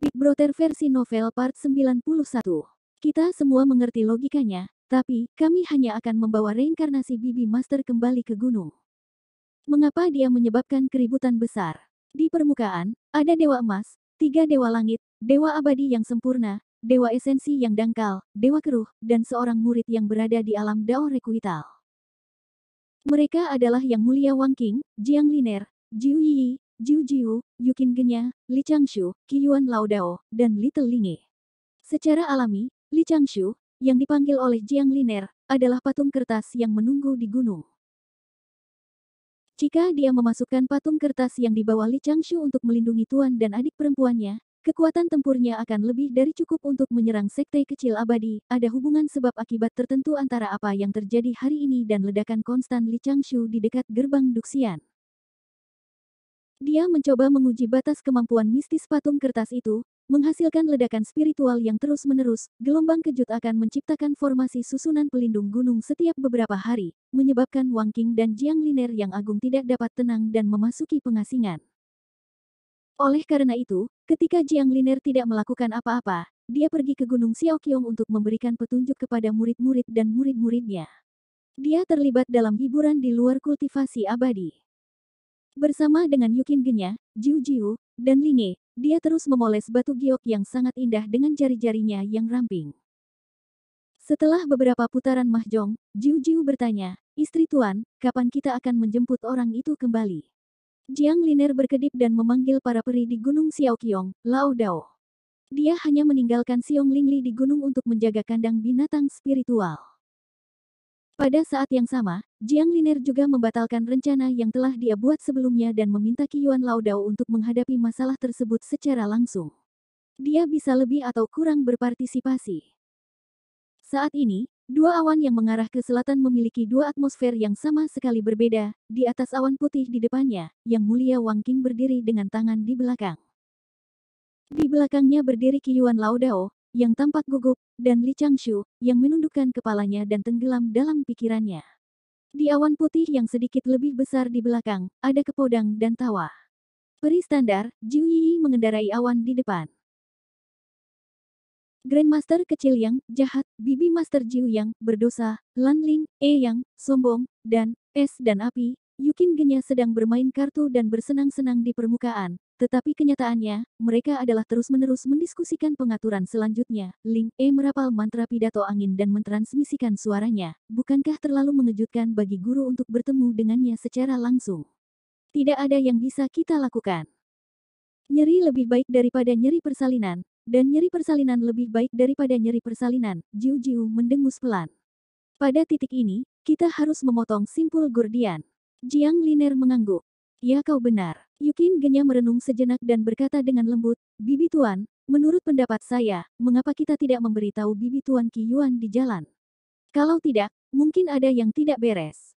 Big Brother versi novel part 91. Kita semua mengerti logikanya, tapi kami hanya akan membawa reinkarnasi Bibi Master kembali ke gunung. Mengapa dia menyebabkan keributan besar? Di permukaan, ada Dewa Emas, tiga Dewa Langit, Dewa Abadi yang sempurna, Dewa Esensi yang dangkal, Dewa Keruh, dan seorang murid yang berada di alam Dao Rekuital. Mereka adalah Yang Mulia Wang King, Jiang Liner, Jiu Yi, Jiu Jiu, Yukin Genya, Li Changshu, Qiyuan Laodao, dan Little Linge. Secara alami, Li Changshu, yang dipanggil oleh Jiang Liner, adalah patung kertas yang menunggu di gunung. Jika dia memasukkan patung kertas yang dibawa Li Changshu untuk melindungi tuan dan adik perempuannya, kekuatan tempurnya akan lebih dari cukup untuk menyerang sekte kecil abadi. Ada hubungan sebab akibat tertentu antara apa yang terjadi hari ini dan ledakan konstan Li Changshu di dekat gerbang Duxian. Dia mencoba menguji batas kemampuan mistis patung kertas itu, menghasilkan ledakan spiritual yang terus-menerus, gelombang kejut akan menciptakan formasi susunan pelindung gunung setiap beberapa hari, menyebabkan Wang King dan Jiang Liner yang agung tidak dapat tenang dan memasuki pengasingan. Oleh karena itu, ketika Jiang Liner tidak melakukan apa-apa, dia pergi ke Gunung Xiaoqiong untuk memberikan petunjuk kepada murid-murid dan murid-muridnya. Dia terlibat dalam hiburan di luar kultivasi abadi. Bersama dengan Yukin Genya, Jiu Jiu, dan Linge, dia terus memoles batu giok yang sangat indah dengan jari-jarinya yang ramping. Setelah beberapa putaran mahjong, Jiu Jiu bertanya, Istri Tuan, kapan kita akan menjemput orang itu kembali? Jiang Liner berkedip dan memanggil para peri di Gunung Xiaoqiong, Lao Dao. Dia hanya meninggalkan Xiong Lingli di gunung untuk menjaga kandang binatang spiritual. Pada saat yang sama, Jiang Liner juga membatalkan rencana yang telah dia buat sebelumnya dan meminta Qiyuan Laodao untuk menghadapi masalah tersebut secara langsung. Dia bisa lebih atau kurang berpartisipasi. Saat ini, dua awan yang mengarah ke selatan memiliki dua atmosfer yang sama sekali berbeda, di atas awan putih di depannya, yang mulia Wang King berdiri dengan tangan di belakang. Di belakangnya berdiri Qiyuan Laodao, yang tampak gugup, dan Li Changshu, yang menundukkan kepalanya dan tenggelam dalam pikirannya. Di awan putih yang sedikit lebih besar di belakang, ada kepodang dan tawa. Peri standar, Jiu Yi mengendarai awan di depan. Grandmaster kecil yang jahat, Bibi Master Jiu yang berdosa, Lan Ling, E yang sombong, dan es dan api, Yukin Genya sedang bermain kartu dan bersenang-senang di permukaan, tetapi kenyataannya, mereka adalah terus-menerus mendiskusikan pengaturan selanjutnya. Ling E merapal mantra pidato angin dan mentransmisikan suaranya. Bukankah terlalu mengejutkan bagi guru untuk bertemu dengannya secara langsung? Tidak ada yang bisa kita lakukan. Nyeri lebih baik daripada nyeri persalinan, dan nyeri persalinan lebih baik daripada nyeri persalinan. Jiu-jiu mendengus pelan. Pada titik ini, kita harus memotong simpul Gordian. Jiang Liner mengangguk. Ya kau benar. Yukin Genya merenung sejenak dan berkata dengan lembut, Bibi Tuan, menurut pendapat saya, mengapa kita tidak memberitahu Bibi Tuan Yuan di jalan? Kalau tidak, mungkin ada yang tidak beres.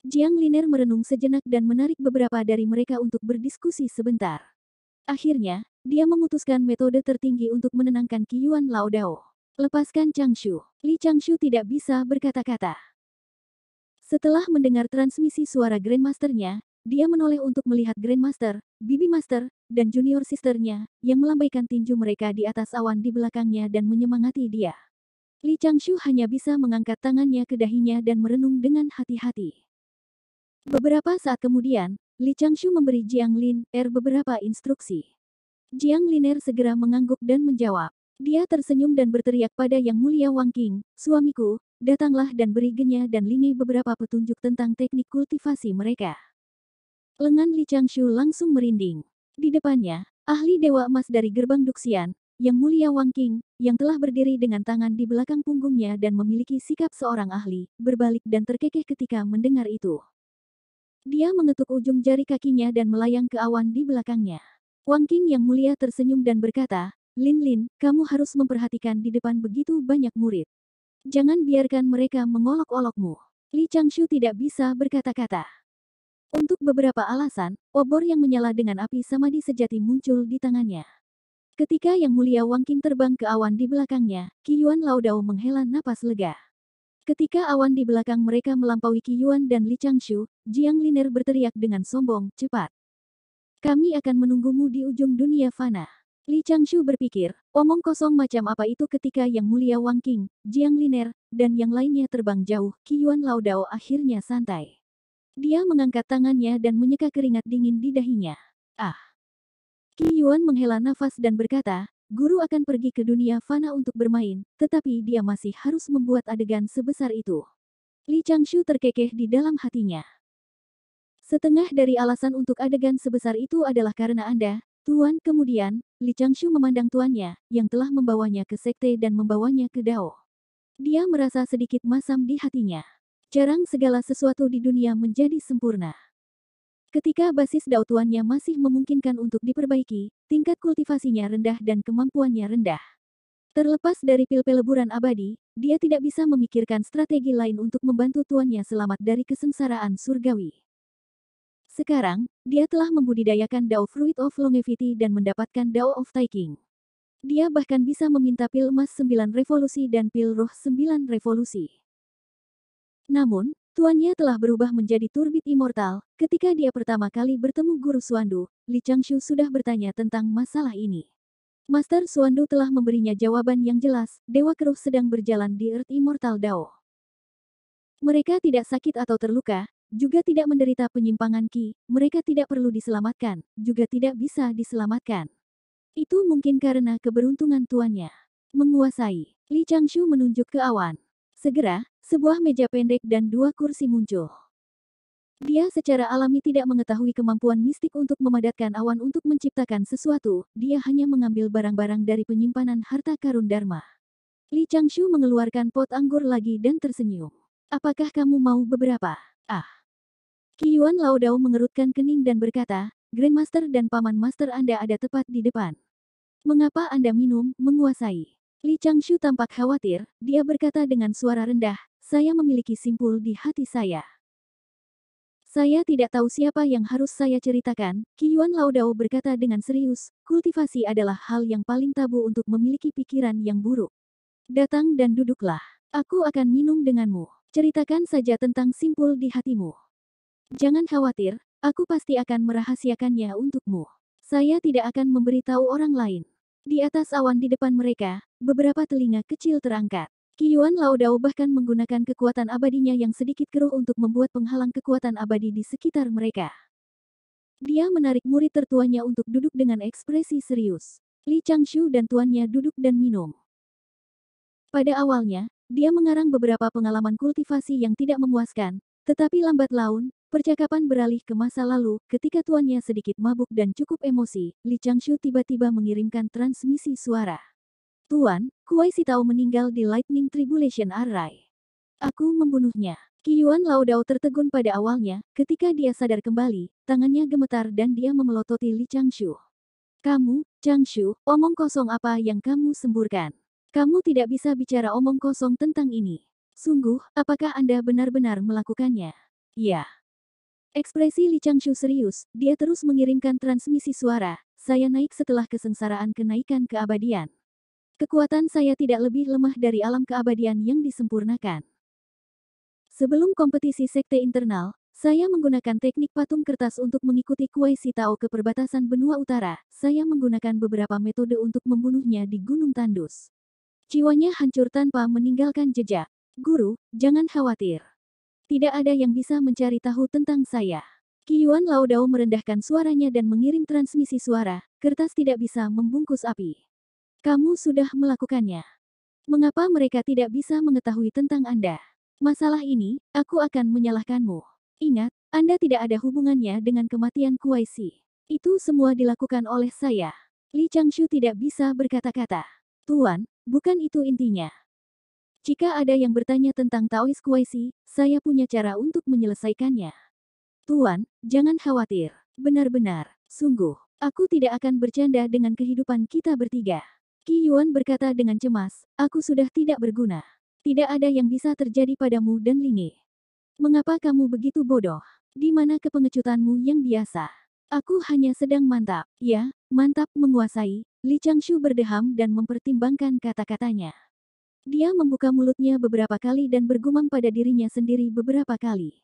Jiang Liner merenung sejenak dan menarik beberapa dari mereka untuk berdiskusi sebentar. Akhirnya, dia memutuskan metode tertinggi untuk menenangkan Yuan Lao Dao. Lepaskan Changshu. Li Changshu tidak bisa berkata-kata. Setelah mendengar transmisi suara Grandmasternya, dia menoleh untuk melihat Grandmaster, Bibi Master, dan junior sisternya, yang melambaikan tinju mereka di atas awan di belakangnya dan menyemangati dia. Li Changshu hanya bisa mengangkat tangannya ke dahinya dan merenung dengan hati-hati. Beberapa saat kemudian, Li Changshu memberi Jiang Lin Er beberapa instruksi. Jiang Liner segera mengangguk dan menjawab. Dia tersenyum dan berteriak pada Yang Mulia Wang King, suamiku, datanglah dan beri Genya dan Lingai beberapa petunjuk tentang teknik kultivasi mereka. Lengan Li Changshu langsung merinding. Di depannya, ahli Dewa Emas dari Gerbang Duxian, Yang Mulia Wang King, yang telah berdiri dengan tangan di belakang punggungnya dan memiliki sikap seorang ahli, berbalik dan terkekeh ketika mendengar itu. Dia mengetuk ujung jari kakinya dan melayang ke awan di belakangnya. Wang King yang mulia tersenyum dan berkata, Lin-Lin, kamu harus memperhatikan di depan begitu banyak murid. Jangan biarkan mereka mengolok-olokmu. Li Changshu tidak bisa berkata-kata. Untuk beberapa alasan, obor yang menyala dengan api samadi sejati muncul di tangannya. Ketika Yang Mulia Wang Qing terbang ke awan di belakangnya, Yuan Lao Dao menghela napas lega. Ketika awan di belakang mereka melampaui Yuan dan Li Changshu, Jiang Liner berteriak dengan sombong, cepat. Kami akan menunggumu di ujung dunia fana. Li Changshu berpikir, omong kosong macam apa itu ketika Yang Mulia Wang King, Jiang Liner, dan yang lainnya terbang jauh, Qiyuan Lao Dao akhirnya santai. Dia mengangkat tangannya dan menyeka keringat dingin di dahinya. Ah! Qiyuan menghela nafas dan berkata, Guru akan pergi ke dunia fana untuk bermain, tetapi dia masih harus membuat adegan sebesar itu. Li Changshu terkekeh di dalam hatinya. Setengah dari alasan untuk adegan sebesar itu adalah karena Anda, Tuan kemudian, Li Changshu memandang tuannya, yang telah membawanya ke sekte dan membawanya ke Dao. Dia merasa sedikit masam di hatinya. Jarang segala sesuatu di dunia menjadi sempurna. Ketika basis Dao tuannya masih memungkinkan untuk diperbaiki, tingkat kultivasinya rendah dan kemampuannya rendah. Terlepas dari pil peleburan abadi, dia tidak bisa memikirkan strategi lain untuk membantu tuannya selamat dari kesengsaraan surgawi. Sekarang, dia telah membudidayakan Dao Fruit of Longevity dan mendapatkan Dao of Taiking. Dia bahkan bisa meminta pil emas 9 revolusi dan pil roh 9 revolusi. Namun, tuannya telah berubah menjadi turbit immortal. Ketika dia pertama kali bertemu Guru Suandu, Li Changshu sudah bertanya tentang masalah ini. Master Suandu telah memberinya jawaban yang jelas, Dewa Keruh sedang berjalan di Earth Immortal Dao. Mereka tidak sakit atau terluka, juga tidak menderita penyimpangan Ki, mereka tidak perlu diselamatkan, juga tidak bisa diselamatkan. Itu mungkin karena keberuntungan tuannya. Menguasai, Li Changshu menunjuk ke awan. Segera, sebuah meja pendek dan dua kursi muncul. Dia secara alami tidak mengetahui kemampuan mistik untuk memadatkan awan untuk menciptakan sesuatu, dia hanya mengambil barang-barang dari penyimpanan harta karun Dharma. Li Changshu mengeluarkan pot anggur lagi dan tersenyum. Apakah kamu mau beberapa? Ah, Yuan Lao Dao mengerutkan kening dan berkata, Grandmaster dan Paman Master Anda ada tepat di depan. Mengapa Anda minum, menguasai? Li Changshu tampak khawatir, dia berkata dengan suara rendah, saya memiliki simpul di hati saya. Saya tidak tahu siapa yang harus saya ceritakan, Yuan Lao Dao berkata dengan serius, kultivasi adalah hal yang paling tabu untuk memiliki pikiran yang buruk. Datang dan duduklah, aku akan minum denganmu. Ceritakan saja tentang simpul di hatimu. Jangan khawatir, aku pasti akan merahasiakannya untukmu. Saya tidak akan memberitahu orang lain. Di atas awan di depan mereka, beberapa telinga kecil terangkat. Kiyuan Laodao bahkan menggunakan kekuatan abadinya yang sedikit keruh untuk membuat penghalang kekuatan abadi di sekitar mereka. Dia menarik murid tertuanya untuk duduk dengan ekspresi serius. Li Changshu dan tuannya duduk dan minum. Pada awalnya, dia mengarang beberapa pengalaman kultivasi yang tidak memuaskan, tetapi lambat laun, Percakapan beralih ke masa lalu, ketika tuannya sedikit mabuk dan cukup emosi, Li Changshu tiba-tiba mengirimkan transmisi suara. Tuan, Kuai Sitao meninggal di Lightning Tribulation Array. Aku membunuhnya. Kiyuan Laodao tertegun pada awalnya, ketika dia sadar kembali, tangannya gemetar dan dia memelototi Li Changshu. Kamu, Changshu, omong kosong apa yang kamu semburkan? Kamu tidak bisa bicara omong kosong tentang ini. Sungguh, apakah Anda benar-benar melakukannya? Ya, Ekspresi Li Changshu serius, dia terus mengirimkan transmisi suara, saya naik setelah kesengsaraan kenaikan keabadian. Kekuatan saya tidak lebih lemah dari alam keabadian yang disempurnakan. Sebelum kompetisi sekte internal, saya menggunakan teknik patung kertas untuk mengikuti Kuai Sitao ke perbatasan benua utara. Saya menggunakan beberapa metode untuk membunuhnya di Gunung Tandus. Jiwanya hancur tanpa meninggalkan jejak. Guru, jangan khawatir. Tidak ada yang bisa mencari tahu tentang saya. Yuan Lao Dao merendahkan suaranya dan mengirim transmisi suara, kertas tidak bisa membungkus api. Kamu sudah melakukannya. Mengapa mereka tidak bisa mengetahui tentang Anda? Masalah ini, aku akan menyalahkanmu. Ingat, Anda tidak ada hubungannya dengan kematian Kuai Si. Itu semua dilakukan oleh saya. Li Changshu tidak bisa berkata-kata. Tuan, bukan itu intinya. Jika ada yang bertanya tentang Taois Kuaisi, saya punya cara untuk menyelesaikannya. Tuan, jangan khawatir. Benar-benar, sungguh, aku tidak akan bercanda dengan kehidupan kita bertiga. Ki Yuan berkata dengan cemas, aku sudah tidak berguna. Tidak ada yang bisa terjadi padamu dan Lingi. Mengapa kamu begitu bodoh? Di mana kepengecutanmu yang biasa? Aku hanya sedang mantap. Ya, mantap menguasai. Li Changshu berdeham dan mempertimbangkan kata-katanya. Dia membuka mulutnya beberapa kali dan bergumam pada dirinya sendiri beberapa kali.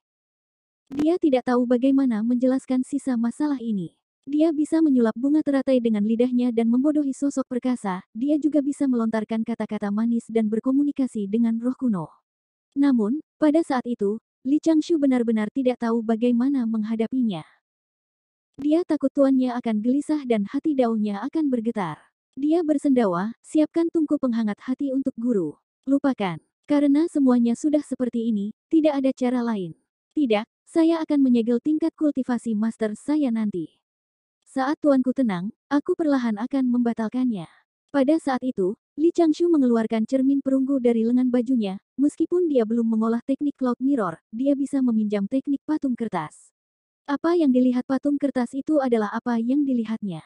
Dia tidak tahu bagaimana menjelaskan sisa masalah ini. Dia bisa menyulap bunga teratai dengan lidahnya dan membodohi sosok perkasa. Dia juga bisa melontarkan kata-kata manis dan berkomunikasi dengan roh kuno. Namun, pada saat itu, Li Changshu benar-benar tidak tahu bagaimana menghadapinya. Dia takut tuannya akan gelisah dan hati daunnya akan bergetar. Dia bersendawa, siapkan tungku penghangat hati untuk guru. Lupakan. Karena semuanya sudah seperti ini, tidak ada cara lain. Tidak, saya akan menyegel tingkat kultivasi master saya nanti. Saat tuanku tenang, aku perlahan akan membatalkannya. Pada saat itu, Li Changshu mengeluarkan cermin perunggu dari lengan bajunya, meskipun dia belum mengolah teknik cloud mirror, dia bisa meminjam teknik patung kertas. Apa yang dilihat patung kertas itu adalah apa yang dilihatnya.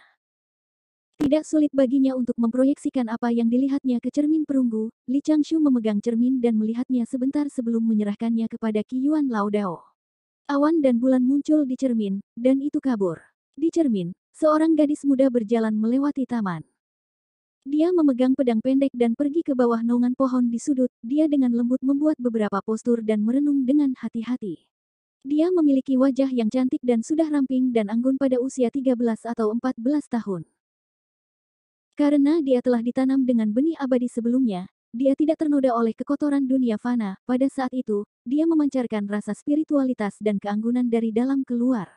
Tidak sulit baginya untuk memproyeksikan apa yang dilihatnya ke cermin perunggu, Li Changshu memegang cermin dan melihatnya sebentar sebelum menyerahkannya kepada Yuan Lao Dao. Awan dan bulan muncul di cermin, dan itu kabur. Di cermin, seorang gadis muda berjalan melewati taman. Dia memegang pedang pendek dan pergi ke bawah naungan pohon di sudut, dia dengan lembut membuat beberapa postur dan merenung dengan hati-hati. Dia memiliki wajah yang cantik dan sudah ramping dan anggun pada usia 13 atau 14 tahun. Karena dia telah ditanam dengan benih abadi sebelumnya, dia tidak ternoda oleh kekotoran dunia fana. Pada saat itu, dia memancarkan rasa spiritualitas dan keanggunan dari dalam keluar.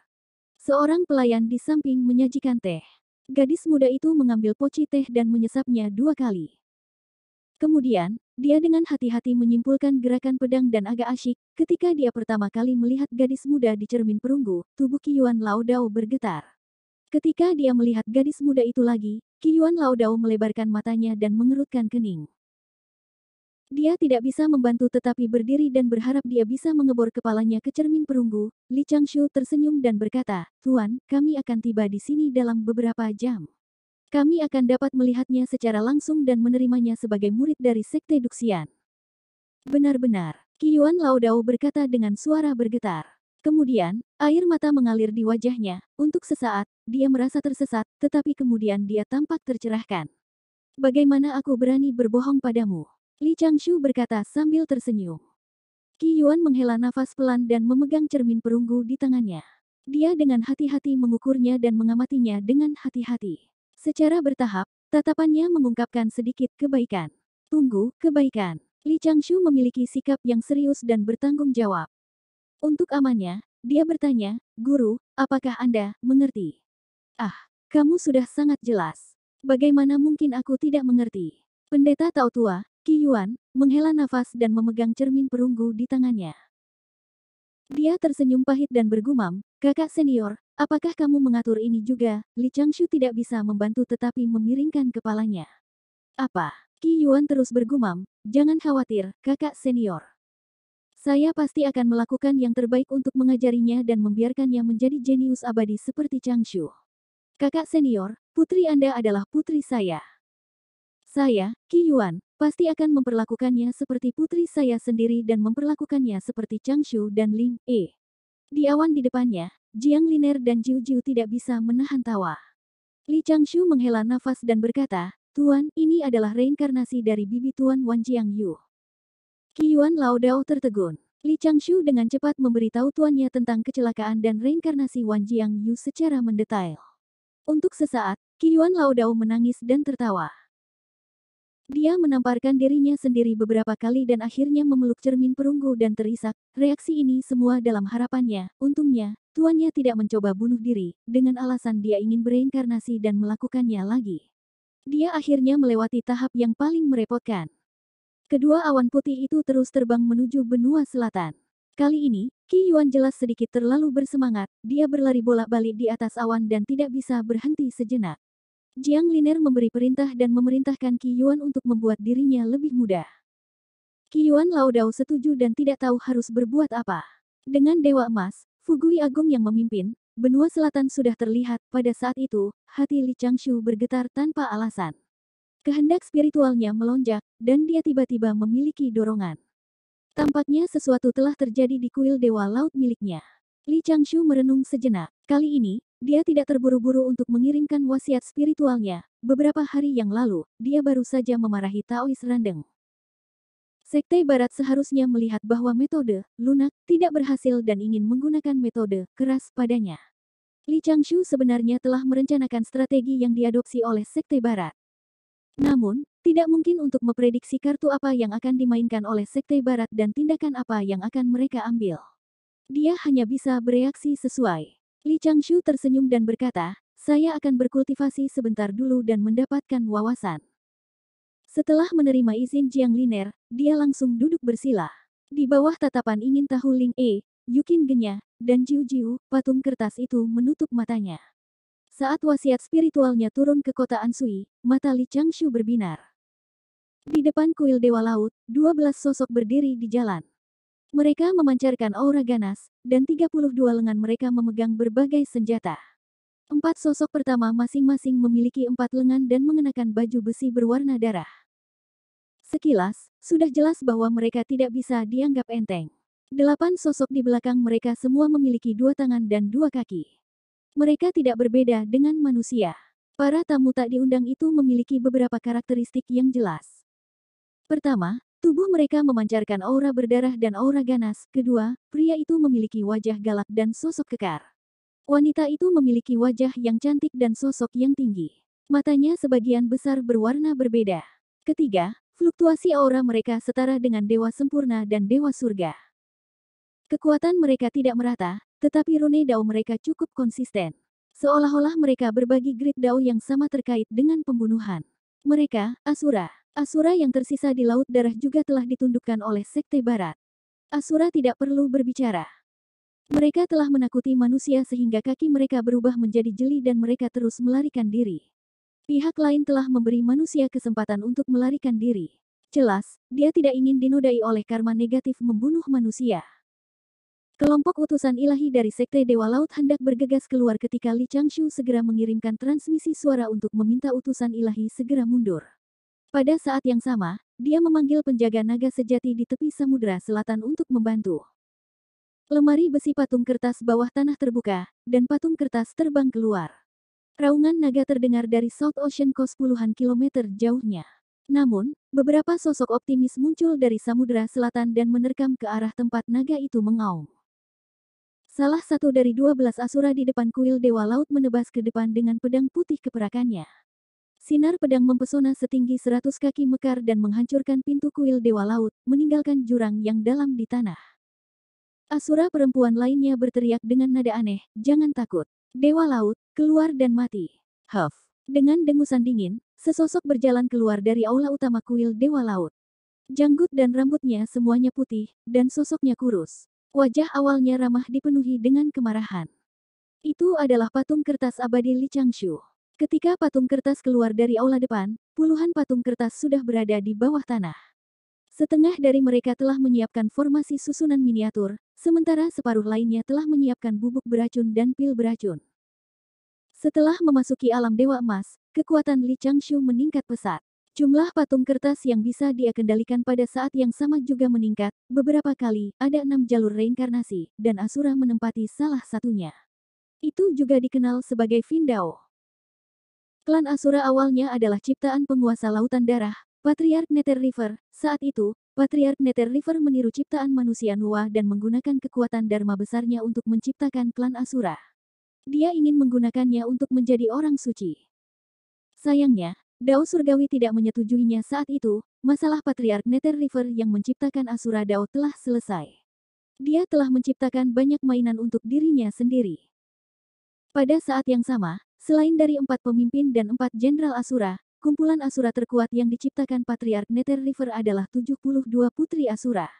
Seorang pelayan di samping menyajikan teh. Gadis muda itu mengambil poci teh dan menyesapnya dua kali. Kemudian, dia dengan hati-hati menyimpulkan gerakan pedang dan agak asyik ketika dia pertama kali melihat gadis muda di cermin perunggu, tubuh Kiyuan Lao Dao bergetar. Ketika dia melihat gadis muda itu lagi, Kiyuan Laodao melebarkan matanya dan mengerutkan kening. Dia tidak bisa membantu tetapi berdiri dan berharap dia bisa mengebor kepalanya ke cermin perunggu. Li Changshu tersenyum dan berkata, Tuan, kami akan tiba di sini dalam beberapa jam. Kami akan dapat melihatnya secara langsung dan menerimanya sebagai murid dari Sekte Duxian. Benar-benar, Kiyuan Laodao berkata dengan suara bergetar. Kemudian, air mata mengalir di wajahnya. Untuk sesaat, dia merasa tersesat, tetapi kemudian dia tampak tercerahkan. Bagaimana aku berani berbohong padamu? Li Changshu berkata sambil tersenyum. Qi Yuan menghela nafas pelan dan memegang cermin perunggu di tangannya. Dia dengan hati-hati mengukurnya dan mengamatinya dengan hati-hati. Secara bertahap, tatapannya mengungkapkan sedikit kebaikan. Tunggu, kebaikan. Li Changshu memiliki sikap yang serius dan bertanggung jawab. Untuk amannya, dia bertanya, Guru, apakah Anda mengerti? Ah, kamu sudah sangat jelas. Bagaimana mungkin aku tidak mengerti? Pendeta Tao Tua, Ki Yuan, menghela nafas dan memegang cermin perunggu di tangannya. Dia tersenyum pahit dan bergumam, kakak senior, apakah kamu mengatur ini juga? Li Changshu tidak bisa membantu tetapi memiringkan kepalanya. Apa? Ki Yuan terus bergumam, jangan khawatir, kakak senior. Saya pasti akan melakukan yang terbaik untuk mengajarinya dan membiarkannya menjadi jenius abadi seperti Chang Shu. Kakak senior, putri Anda adalah putri saya. Saya, Yuan, pasti akan memperlakukannya seperti putri saya sendiri dan memperlakukannya seperti Chang Shu dan Ling E. Di awan di depannya, Jiang Liner dan Jiu Jiu tidak bisa menahan tawa. Li Chang Shu menghela nafas dan berkata, Tuan, ini adalah reinkarnasi dari bibi Tuan Wan Jiang Yu. Qiyuan Lao Dao tertegun. Li Changshu dengan cepat memberitahu tuannya tentang kecelakaan dan reinkarnasi Wan Jiang Yu secara mendetail. Untuk sesaat, Qiyuan Lao Dao menangis dan tertawa. Dia menamparkan dirinya sendiri beberapa kali dan akhirnya memeluk cermin perunggu dan terisak. Reaksi ini semua dalam harapannya. Untungnya, tuannya tidak mencoba bunuh diri, dengan alasan dia ingin bereinkarnasi dan melakukannya lagi. Dia akhirnya melewati tahap yang paling merepotkan. Kedua awan putih itu terus terbang menuju benua selatan. Kali ini, Qi Yuan jelas sedikit terlalu bersemangat, dia berlari bolak-balik di atas awan dan tidak bisa berhenti sejenak. Jiang Liner memberi perintah dan memerintahkan Qi Yuan untuk membuat dirinya lebih mudah. Qi Yuan lao dao setuju dan tidak tahu harus berbuat apa. Dengan Dewa Emas, Fugui Agung yang memimpin, benua selatan sudah terlihat pada saat itu, hati Li Changshu bergetar tanpa alasan. Kehendak spiritualnya melonjak, dan dia tiba-tiba memiliki dorongan. Tampaknya sesuatu telah terjadi di kuil dewa laut miliknya. Li Changshu merenung sejenak. Kali ini, dia tidak terburu-buru untuk mengirimkan wasiat spiritualnya. Beberapa hari yang lalu, dia baru saja memarahi Taois Randeng. Sekte Barat seharusnya melihat bahwa metode lunak tidak berhasil dan ingin menggunakan metode keras padanya. Li Changshu sebenarnya telah merencanakan strategi yang diadopsi oleh Sekte Barat. Namun, tidak mungkin untuk memprediksi kartu apa yang akan dimainkan oleh Sekte Barat dan tindakan apa yang akan mereka ambil. Dia hanya bisa bereaksi sesuai. Li Changshu tersenyum dan berkata, saya akan berkultivasi sebentar dulu dan mendapatkan wawasan. Setelah menerima izin Jiang Liner, dia langsung duduk bersila. Di bawah tatapan ingin tahu Ling E, Yukin Genya, dan Jiu Jiu, patung kertas itu menutup matanya. Saat wasiat spiritualnya turun ke kota Ansui, mata Li Changshu berbinar. Di depan kuil Dewa Laut, Dua belas sosok berdiri di jalan. Mereka memancarkan aura ganas, dan 32 lengan mereka memegang berbagai senjata. Empat sosok pertama masing-masing memiliki empat lengan dan mengenakan baju besi berwarna darah. Sekilas, sudah jelas bahwa mereka tidak bisa dianggap enteng. Delapan sosok di belakang mereka semua memiliki dua tangan dan dua kaki. Mereka tidak berbeda dengan manusia. Para tamu tak diundang itu memiliki beberapa karakteristik yang jelas. Pertama, tubuh mereka memancarkan aura berdarah dan aura ganas. Kedua, pria itu memiliki wajah galak dan sosok kekar. Wanita itu memiliki wajah yang cantik dan sosok yang tinggi. Matanya sebagian besar berwarna berbeda. Ketiga, fluktuasi aura mereka setara dengan dewa sempurna dan dewa surga. Kekuatan mereka tidak merata, tetapi Rune Dao mereka cukup konsisten. Seolah-olah mereka berbagi grid Dao yang sama terkait dengan pembunuhan. Mereka, Asura. Asura yang tersisa di Laut Darah juga telah ditundukkan oleh Sekte Barat. Asura tidak perlu berbicara. Mereka telah menakuti manusia sehingga kaki mereka berubah menjadi jeli dan mereka terus melarikan diri. Pihak lain telah memberi manusia kesempatan untuk melarikan diri. Jelas, dia tidak ingin dinodai oleh karma negatif membunuh manusia. Kelompok utusan ilahi dari Sekte Dewa Laut hendak bergegas keluar ketika Li Changshu segera mengirimkan transmisi suara untuk meminta utusan ilahi segera mundur. Pada saat yang sama, dia memanggil penjaga naga sejati di tepi samudera selatan untuk membantu. Lemari besi patung kertas bawah tanah terbuka, dan patung kertas terbang keluar. Raungan naga terdengar dari South Ocean Coast puluhan kilometer jauhnya. Namun, beberapa sosok optimis muncul dari samudera selatan dan menerkam ke arah tempat naga itu mengaum. Salah satu dari dua belas asura di depan kuil Dewa Laut menebas ke depan dengan pedang putih keperakannya. Sinar pedang mempesona setinggi seratus kaki mekar dan menghancurkan pintu kuil Dewa Laut, meninggalkan jurang yang dalam di tanah. Asura perempuan lainnya berteriak dengan nada aneh, jangan takut. Dewa laut, keluar dan mati. Huff. Dengan dengusan dingin, sesosok berjalan keluar dari aula utama kuil Dewa Laut. Janggut dan rambutnya semuanya putih, dan sosoknya kurus. Wajah awalnya ramah dipenuhi dengan kemarahan. Itu adalah patung kertas abadi Li Changshu. Ketika patung kertas keluar dari aula depan, puluhan patung kertas sudah berada di bawah tanah. Setengah dari mereka telah menyiapkan formasi susunan miniatur, sementara separuh lainnya telah menyiapkan bubuk beracun dan pil beracun. Setelah memasuki alam Dewa Emas, kekuatan Li Changshu meningkat pesat. Jumlah patung kertas yang bisa dia kendalikan pada saat yang sama juga meningkat. Beberapa kali, ada enam jalur reinkarnasi, dan Asura menempati salah satunya. Itu juga dikenal sebagai Vindao. Klan Asura awalnya adalah ciptaan penguasa Lautan Darah, Patriark Nether River. Saat itu, Patriark Nether River meniru ciptaan manusia Nuwa dan menggunakan kekuatan Dharma besarnya untuk menciptakan klan Asura. Dia ingin menggunakannya untuk menjadi orang suci. Sayangnya, Dao Surgawi tidak menyetujuinya saat itu, masalah Patriark Nether River yang menciptakan Asura Dao telah selesai. Dia telah menciptakan banyak mainan untuk dirinya sendiri. Pada saat yang sama, selain dari empat pemimpin dan empat jenderal Asura, kumpulan Asura terkuat yang diciptakan Patriark Nether River adalah 72 Putri Asura.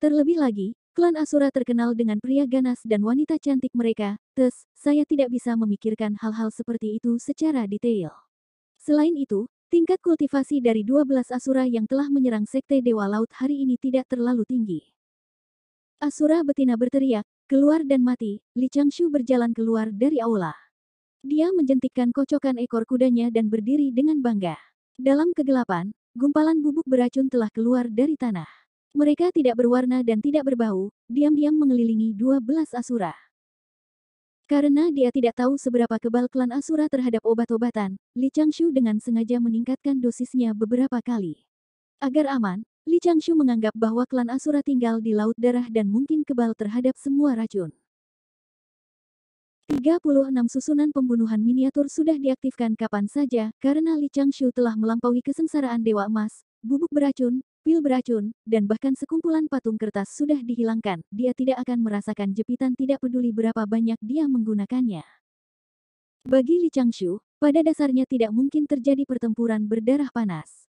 Terlebih lagi, Klan Asura terkenal dengan pria ganas dan wanita cantik mereka, Tes, saya tidak bisa memikirkan hal-hal seperti itu secara detail. Selain itu, tingkat kultivasi dari 12 asura yang telah menyerang sekte Dewa Laut hari ini tidak terlalu tinggi. Asura betina berteriak, keluar dan mati, Li Changshu berjalan keluar dari aula. Dia menjentikkan kocokan ekor kudanya dan berdiri dengan bangga. Dalam kegelapan, gumpalan bubuk beracun telah keluar dari tanah. Mereka tidak berwarna dan tidak berbau, diam-diam mengelilingi 12 asura. Karena dia tidak tahu seberapa kebal klan Asura terhadap obat-obatan, Li Changshu dengan sengaja meningkatkan dosisnya beberapa kali. Agar aman, Li Changshu menganggap bahwa klan Asura tinggal di Laut Darah dan mungkin kebal terhadap semua racun. 36 susunan pembunuhan miniatur sudah diaktifkan kapan saja karena Li Changshu telah melampaui kesengsaraan Dewa Emas, bubuk beracun, pil beracun, dan bahkan sekumpulan patung kertas sudah dihilangkan, dia tidak akan merasakan jepitan tidak peduli berapa banyak dia menggunakannya. Bagi Li Changshu, pada dasarnya tidak mungkin terjadi pertempuran berdarah panas.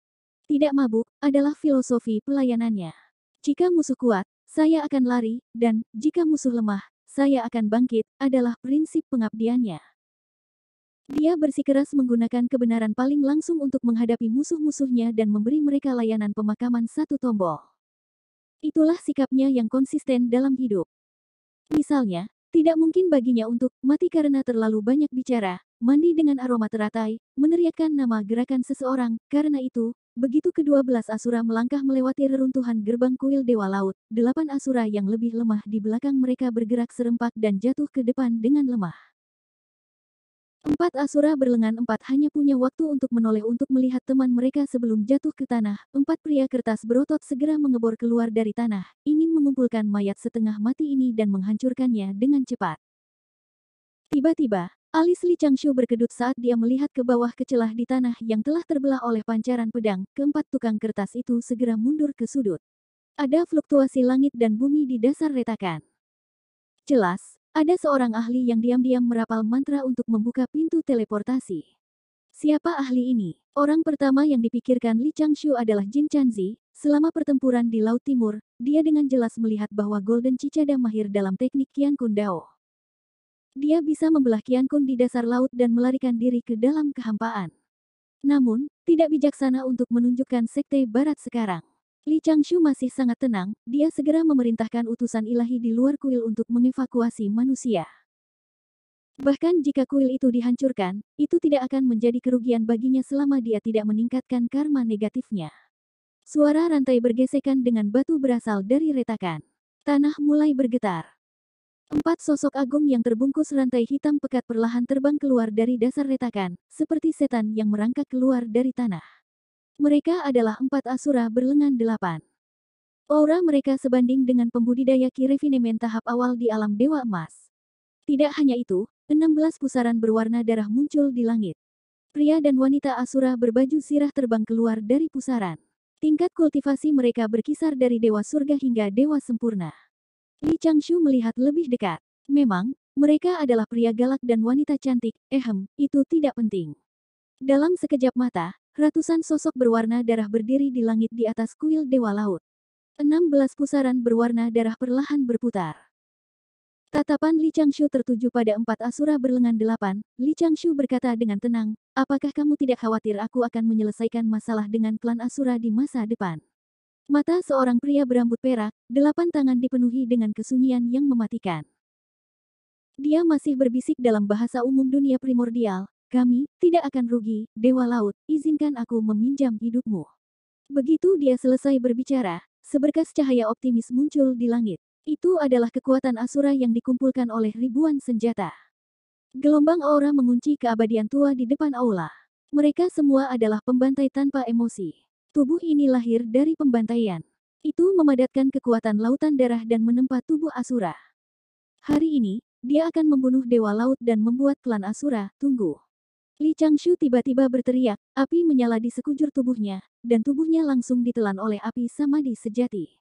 Tidak mabuk adalah filosofi pelayanannya. Jika musuh kuat, saya akan lari, dan jika musuh lemah, saya akan bangkit adalah prinsip pengabdiannya. Dia bersikeras menggunakan kebenaran paling langsung untuk menghadapi musuh-musuhnya dan memberi mereka layanan pemakaman satu tombol. Itulah sikapnya yang konsisten dalam hidup. Misalnya, tidak mungkin baginya untuk mati karena terlalu banyak bicara, mandi dengan aroma teratai, meneriakkan nama gerakan seseorang, karena itu, begitu kedua belas asura melangkah melewati reruntuhan gerbang kuil Dewa Laut, delapan asura yang lebih lemah di belakang mereka bergerak serempak dan jatuh ke depan dengan lemah. Empat asura berlengan empat hanya punya waktu untuk menoleh untuk melihat teman mereka sebelum jatuh ke tanah. Empat pria kertas berotot segera mengebor keluar dari tanah, ingin mengumpulkan mayat setengah mati ini dan menghancurkannya dengan cepat. Tiba-tiba, alis Li Changshu berkedut saat dia melihat ke bawah ke celah di tanah yang telah terbelah oleh pancaran pedang. Keempat tukang kertas itu segera mundur ke sudut. Ada fluktuasi langit dan bumi di dasar retakan. Jelas, ada seorang ahli yang diam-diam merapal mantra untuk membuka pintu teleportasi. Siapa ahli ini? Orang pertama yang dipikirkan Li Changshu adalah Jin Chanzi. Selama pertempuran di Laut Timur, dia dengan jelas melihat bahwa Golden Cicada mahir dalam teknik Qian Kun Dao. Dia bisa membelah Qian Kun di dasar laut dan melarikan diri ke dalam kehampaan. Namun, tidak bijaksana untuk menunjukkan sekte barat sekarang. Li Changshu masih sangat tenang, dia segera memerintahkan utusan ilahi di luar kuil untuk mengevakuasi manusia. Bahkan jika kuil itu dihancurkan, itu tidak akan menjadi kerugian baginya selama dia tidak meningkatkan karma negatifnya. Suara rantai bergesekan dengan batu berasal dari retakan. Tanah mulai bergetar. Empat sosok agung yang terbungkus rantai hitam pekat perlahan terbang keluar dari dasar retakan, seperti setan yang merangkak keluar dari tanah. Mereka adalah empat asura berlengan delapan. Aura mereka sebanding dengan pembudidaya Kirifinemen tahap awal di alam Dewa Emas. Tidak hanya itu, enam belas pusaran berwarna darah muncul di langit. Pria dan wanita asura berbaju sirah terbang keluar dari pusaran. Tingkat kultivasi mereka berkisar dari Dewa Surga hingga Dewa Sempurna. Li Changshu melihat lebih dekat. Memang, mereka adalah pria galak dan wanita cantik, ehem, itu tidak penting. Dalam sekejap mata, Ratusan sosok berwarna darah berdiri di langit di atas kuil Dewa Laut. 16 pusaran berwarna darah perlahan berputar. Tatapan Li Changshu tertuju pada empat asura berlengan delapan. Li Changshu berkata dengan tenang, apakah kamu tidak khawatir aku akan menyelesaikan masalah dengan klan asura di masa depan? Mata seorang pria berambut perak, delapan tangan dipenuhi dengan kesunyian yang mematikan. Dia masih berbisik dalam bahasa umum dunia primordial, kami tidak akan rugi, Dewa Laut, izinkan aku meminjam hidupmu. Begitu dia selesai berbicara, seberkas cahaya optimis muncul di langit. Itu adalah kekuatan Asura yang dikumpulkan oleh ribuan senjata. Gelombang aura mengunci keabadian tua di depan aula. Mereka semua adalah pembantai tanpa emosi. Tubuh ini lahir dari pembantaian. Itu memadatkan kekuatan lautan darah dan menempa tubuh Asura. Hari ini, dia akan membunuh Dewa Laut dan membuat klan Asura tunggu. Li Changshu tiba-tiba berteriak, api menyala di sekujur tubuhnya, dan tubuhnya langsung ditelan oleh api samadi sejati.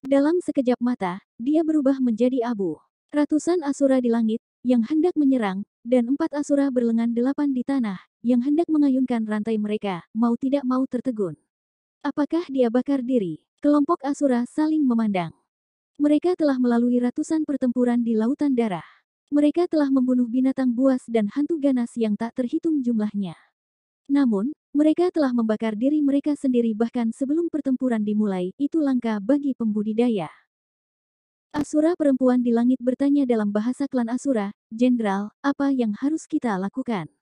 Dalam sekejap mata, dia berubah menjadi abu. Ratusan asura di langit, yang hendak menyerang, dan empat asura berlengan delapan di tanah, yang hendak mengayunkan rantai mereka, mau tidak mau tertegun. Apakah dia bakar diri? Kelompok asura saling memandang. Mereka telah melalui ratusan pertempuran di lautan darah. Mereka telah membunuh binatang buas dan hantu ganas yang tak terhitung jumlahnya. Namun, mereka telah membakar diri mereka sendiri bahkan sebelum pertempuran dimulai, itu langka bagi pembudidaya. Asura perempuan di langit bertanya dalam bahasa klan Asura, Jenderal, apa yang harus kita lakukan?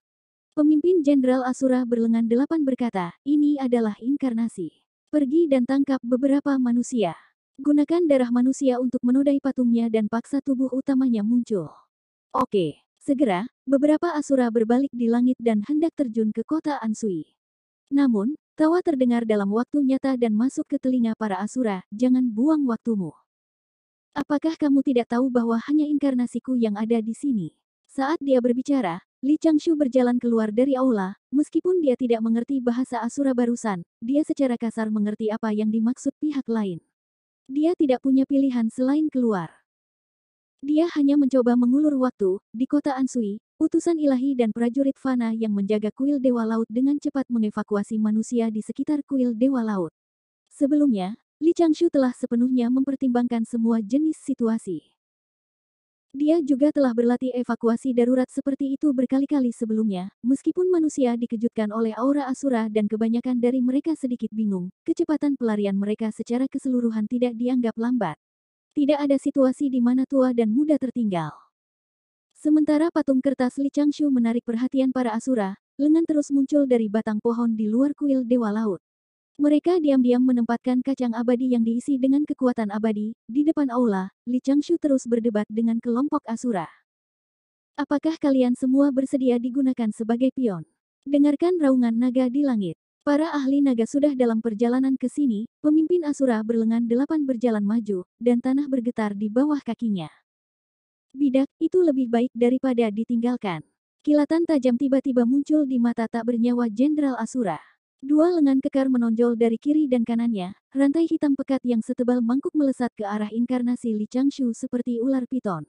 Pemimpin Jenderal Asura berlengan delapan berkata, ini adalah inkarnasi. Pergi dan tangkap beberapa manusia. Gunakan darah manusia untuk menodai patungnya dan paksa tubuh utamanya muncul. Oke, segera, beberapa asura berbalik di langit dan hendak terjun ke kota Ansui. Namun, tawa terdengar dalam waktu nyata dan masuk ke telinga para asura, jangan buang waktumu. Apakah kamu tidak tahu bahwa hanya inkarnasiku yang ada di sini? Saat dia berbicara, Li Changshu berjalan keluar dari aula, meskipun dia tidak mengerti bahasa Asura barusan, dia secara kasar mengerti apa yang dimaksud pihak lain. Dia tidak punya pilihan selain keluar. Dia hanya mencoba mengulur waktu, di kota Ansui, utusan ilahi dan prajurit Fana yang menjaga kuil Dewa Laut dengan cepat mengevakuasi manusia di sekitar kuil Dewa Laut. Sebelumnya, Li Changshu telah sepenuhnya mempertimbangkan semua jenis situasi. Dia juga telah berlatih evakuasi darurat seperti itu berkali-kali sebelumnya, meskipun manusia dikejutkan oleh aura asura dan kebanyakan dari mereka sedikit bingung, kecepatan pelarian mereka secara keseluruhan tidak dianggap lambat tidak ada situasi di mana tua dan muda tertinggal. Sementara patung kertas Li Changshu menarik perhatian para asura, lengan terus muncul dari batang pohon di luar kuil Dewa Laut. Mereka diam-diam menempatkan kacang abadi yang diisi dengan kekuatan abadi. Di depan aula, Li Changshu terus berdebat dengan kelompok Asura. Apakah kalian semua bersedia digunakan sebagai pion? Dengarkan raungan naga di langit. Para ahli naga sudah dalam perjalanan ke sini, pemimpin Asura berlengan delapan berjalan maju, dan tanah bergetar di bawah kakinya. Bidak, itu lebih baik daripada ditinggalkan. Kilatan tajam tiba-tiba muncul di mata tak bernyawa Jenderal Asura. Dua lengan kekar menonjol dari kiri dan kanannya, rantai hitam pekat yang setebal mangkuk melesat ke arah inkarnasi Li Changshu seperti ular piton.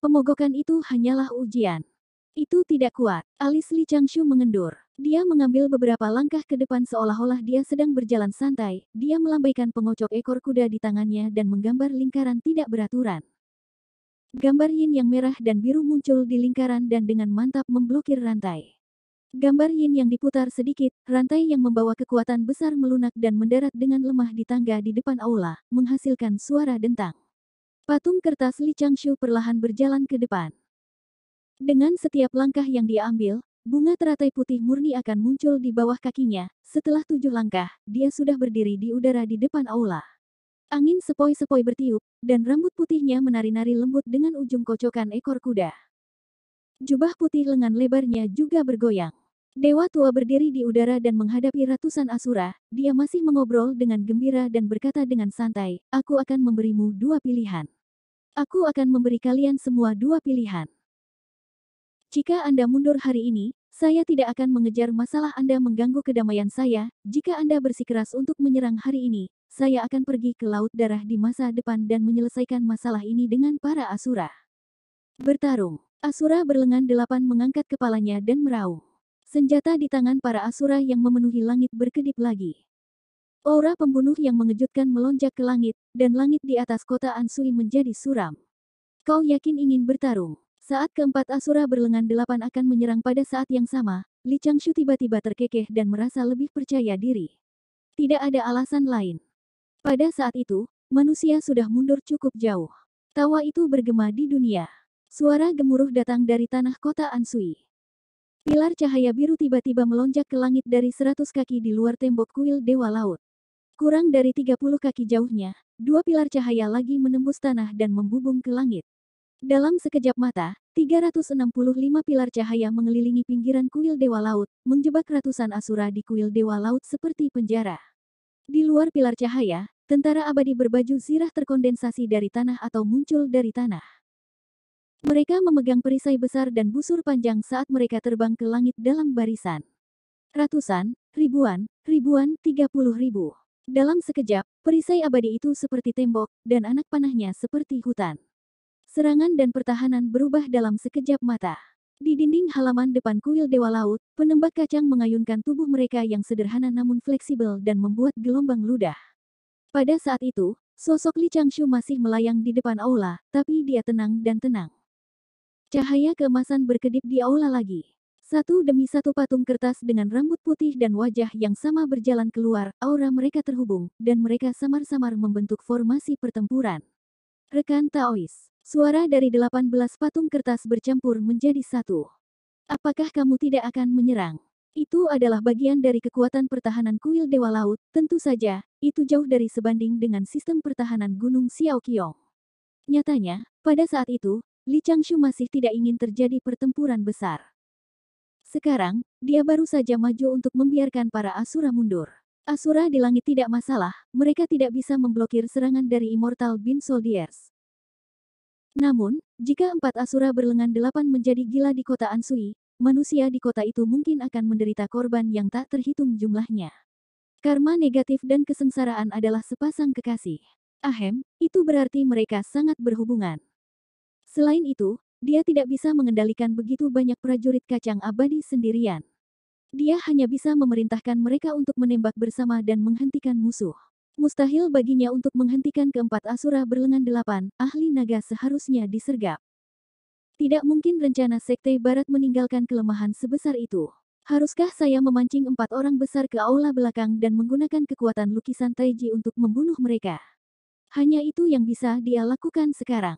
Pemogokan itu hanyalah ujian. Itu tidak kuat. Alis Li Changshu mengendur. Dia mengambil beberapa langkah ke depan seolah-olah dia sedang berjalan santai. Dia melambaikan pengocok ekor kuda di tangannya dan menggambar lingkaran tidak beraturan. Gambar yin yang merah dan biru muncul di lingkaran dan dengan mantap memblokir rantai. Gambar yin yang diputar sedikit, rantai yang membawa kekuatan besar melunak dan mendarat dengan lemah di tangga di depan aula, menghasilkan suara dentang. Patung kertas Li Changshu perlahan berjalan ke depan. Dengan setiap langkah yang dia ambil, bunga teratai putih murni akan muncul di bawah kakinya. Setelah tujuh langkah, dia sudah berdiri di udara di depan aula. Angin sepoi-sepoi bertiup, dan rambut putihnya menari-nari lembut dengan ujung kocokan ekor kuda. Jubah putih lengan lebarnya juga bergoyang. Dewa tua berdiri di udara dan menghadapi ratusan asura, dia masih mengobrol dengan gembira dan berkata dengan santai, aku akan memberimu dua pilihan. Aku akan memberi kalian semua dua pilihan. Jika Anda mundur hari ini, saya tidak akan mengejar masalah Anda mengganggu kedamaian saya. Jika Anda bersikeras untuk menyerang hari ini, saya akan pergi ke Laut Darah di masa depan dan menyelesaikan masalah ini dengan para Asura. Bertarung, Asura berlengan delapan mengangkat kepalanya dan meraung. Senjata di tangan para Asura yang memenuhi langit berkedip lagi. Aura pembunuh yang mengejutkan melonjak ke langit, dan langit di atas kota Ansui menjadi suram. Kau yakin ingin bertarung? Saat keempat Asura berlengan delapan akan menyerang pada saat yang sama, Li Changshu tiba-tiba terkekeh dan merasa lebih percaya diri. Tidak ada alasan lain. Pada saat itu, manusia sudah mundur cukup jauh. Tawa itu bergema di dunia. Suara gemuruh datang dari tanah kota Ansui. Pilar cahaya biru tiba-tiba melonjak ke langit dari seratus kaki di luar tembok kuil Dewa Laut. Kurang dari tiga puluh kaki jauhnya, dua pilar cahaya lagi menembus tanah dan membubung ke langit. Dalam sekejap mata, 365 pilar cahaya mengelilingi pinggiran kuil Dewa Laut, menjebak ratusan asura di kuil Dewa Laut seperti penjara. Di luar pilar cahaya, tentara abadi berbaju sirah terkondensasi dari tanah atau muncul dari tanah. Mereka memegang perisai besar dan busur panjang saat mereka terbang ke langit dalam barisan. Ratusan, ribuan, ribuan, tiga puluh ribu. Dalam sekejap, perisai abadi itu seperti tembok, dan anak panahnya seperti hutan. Serangan dan pertahanan berubah dalam sekejap mata. Di dinding halaman depan kuil Dewa Laut, penembak kacang mengayunkan tubuh mereka yang sederhana namun fleksibel dan membuat gelombang ludah. Pada saat itu, sosok Li Changshu masih melayang di depan aula, tapi dia tenang dan tenang. Cahaya keemasan berkedip di aula lagi. Satu demi satu patung kertas dengan rambut putih dan wajah yang sama berjalan keluar, aura mereka terhubung, dan mereka samar-samar membentuk formasi pertempuran. Rekan Taois, Suara dari delapan belas patung kertas bercampur menjadi satu. Apakah kamu tidak akan menyerang? Itu adalah bagian dari kekuatan pertahanan kuil Dewa Laut, tentu saja, itu jauh dari sebanding dengan sistem pertahanan Gunung Xiaoqiong. Nyatanya, pada saat itu, Li Changshu masih tidak ingin terjadi pertempuran besar. Sekarang, dia baru saja maju untuk membiarkan para Asura mundur. Asura di langit tidak masalah, mereka tidak bisa memblokir serangan dari Immortal Bean Soldiers. Namun, jika empat asura berlengan delapan menjadi gila di kota Ansui, manusia di kota itu mungkin akan menderita korban yang tak terhitung jumlahnya. Karma negatif dan kesengsaraan adalah sepasang kekasih. Ahem, itu berarti mereka sangat berhubungan. Selain itu, dia tidak bisa mengendalikan begitu banyak prajurit kacang abadi sendirian. Dia hanya bisa memerintahkan mereka untuk menembak bersama dan menghentikan musuh. Mustahil baginya untuk menghentikan keempat asura berlengan delapan, ahli naga seharusnya disergap. Tidak mungkin rencana Sekte Barat meninggalkan kelemahan sebesar itu. Haruskah saya memancing empat orang besar ke aula belakang dan menggunakan kekuatan lukisan Taiji untuk membunuh mereka? Hanya itu yang bisa dia lakukan sekarang.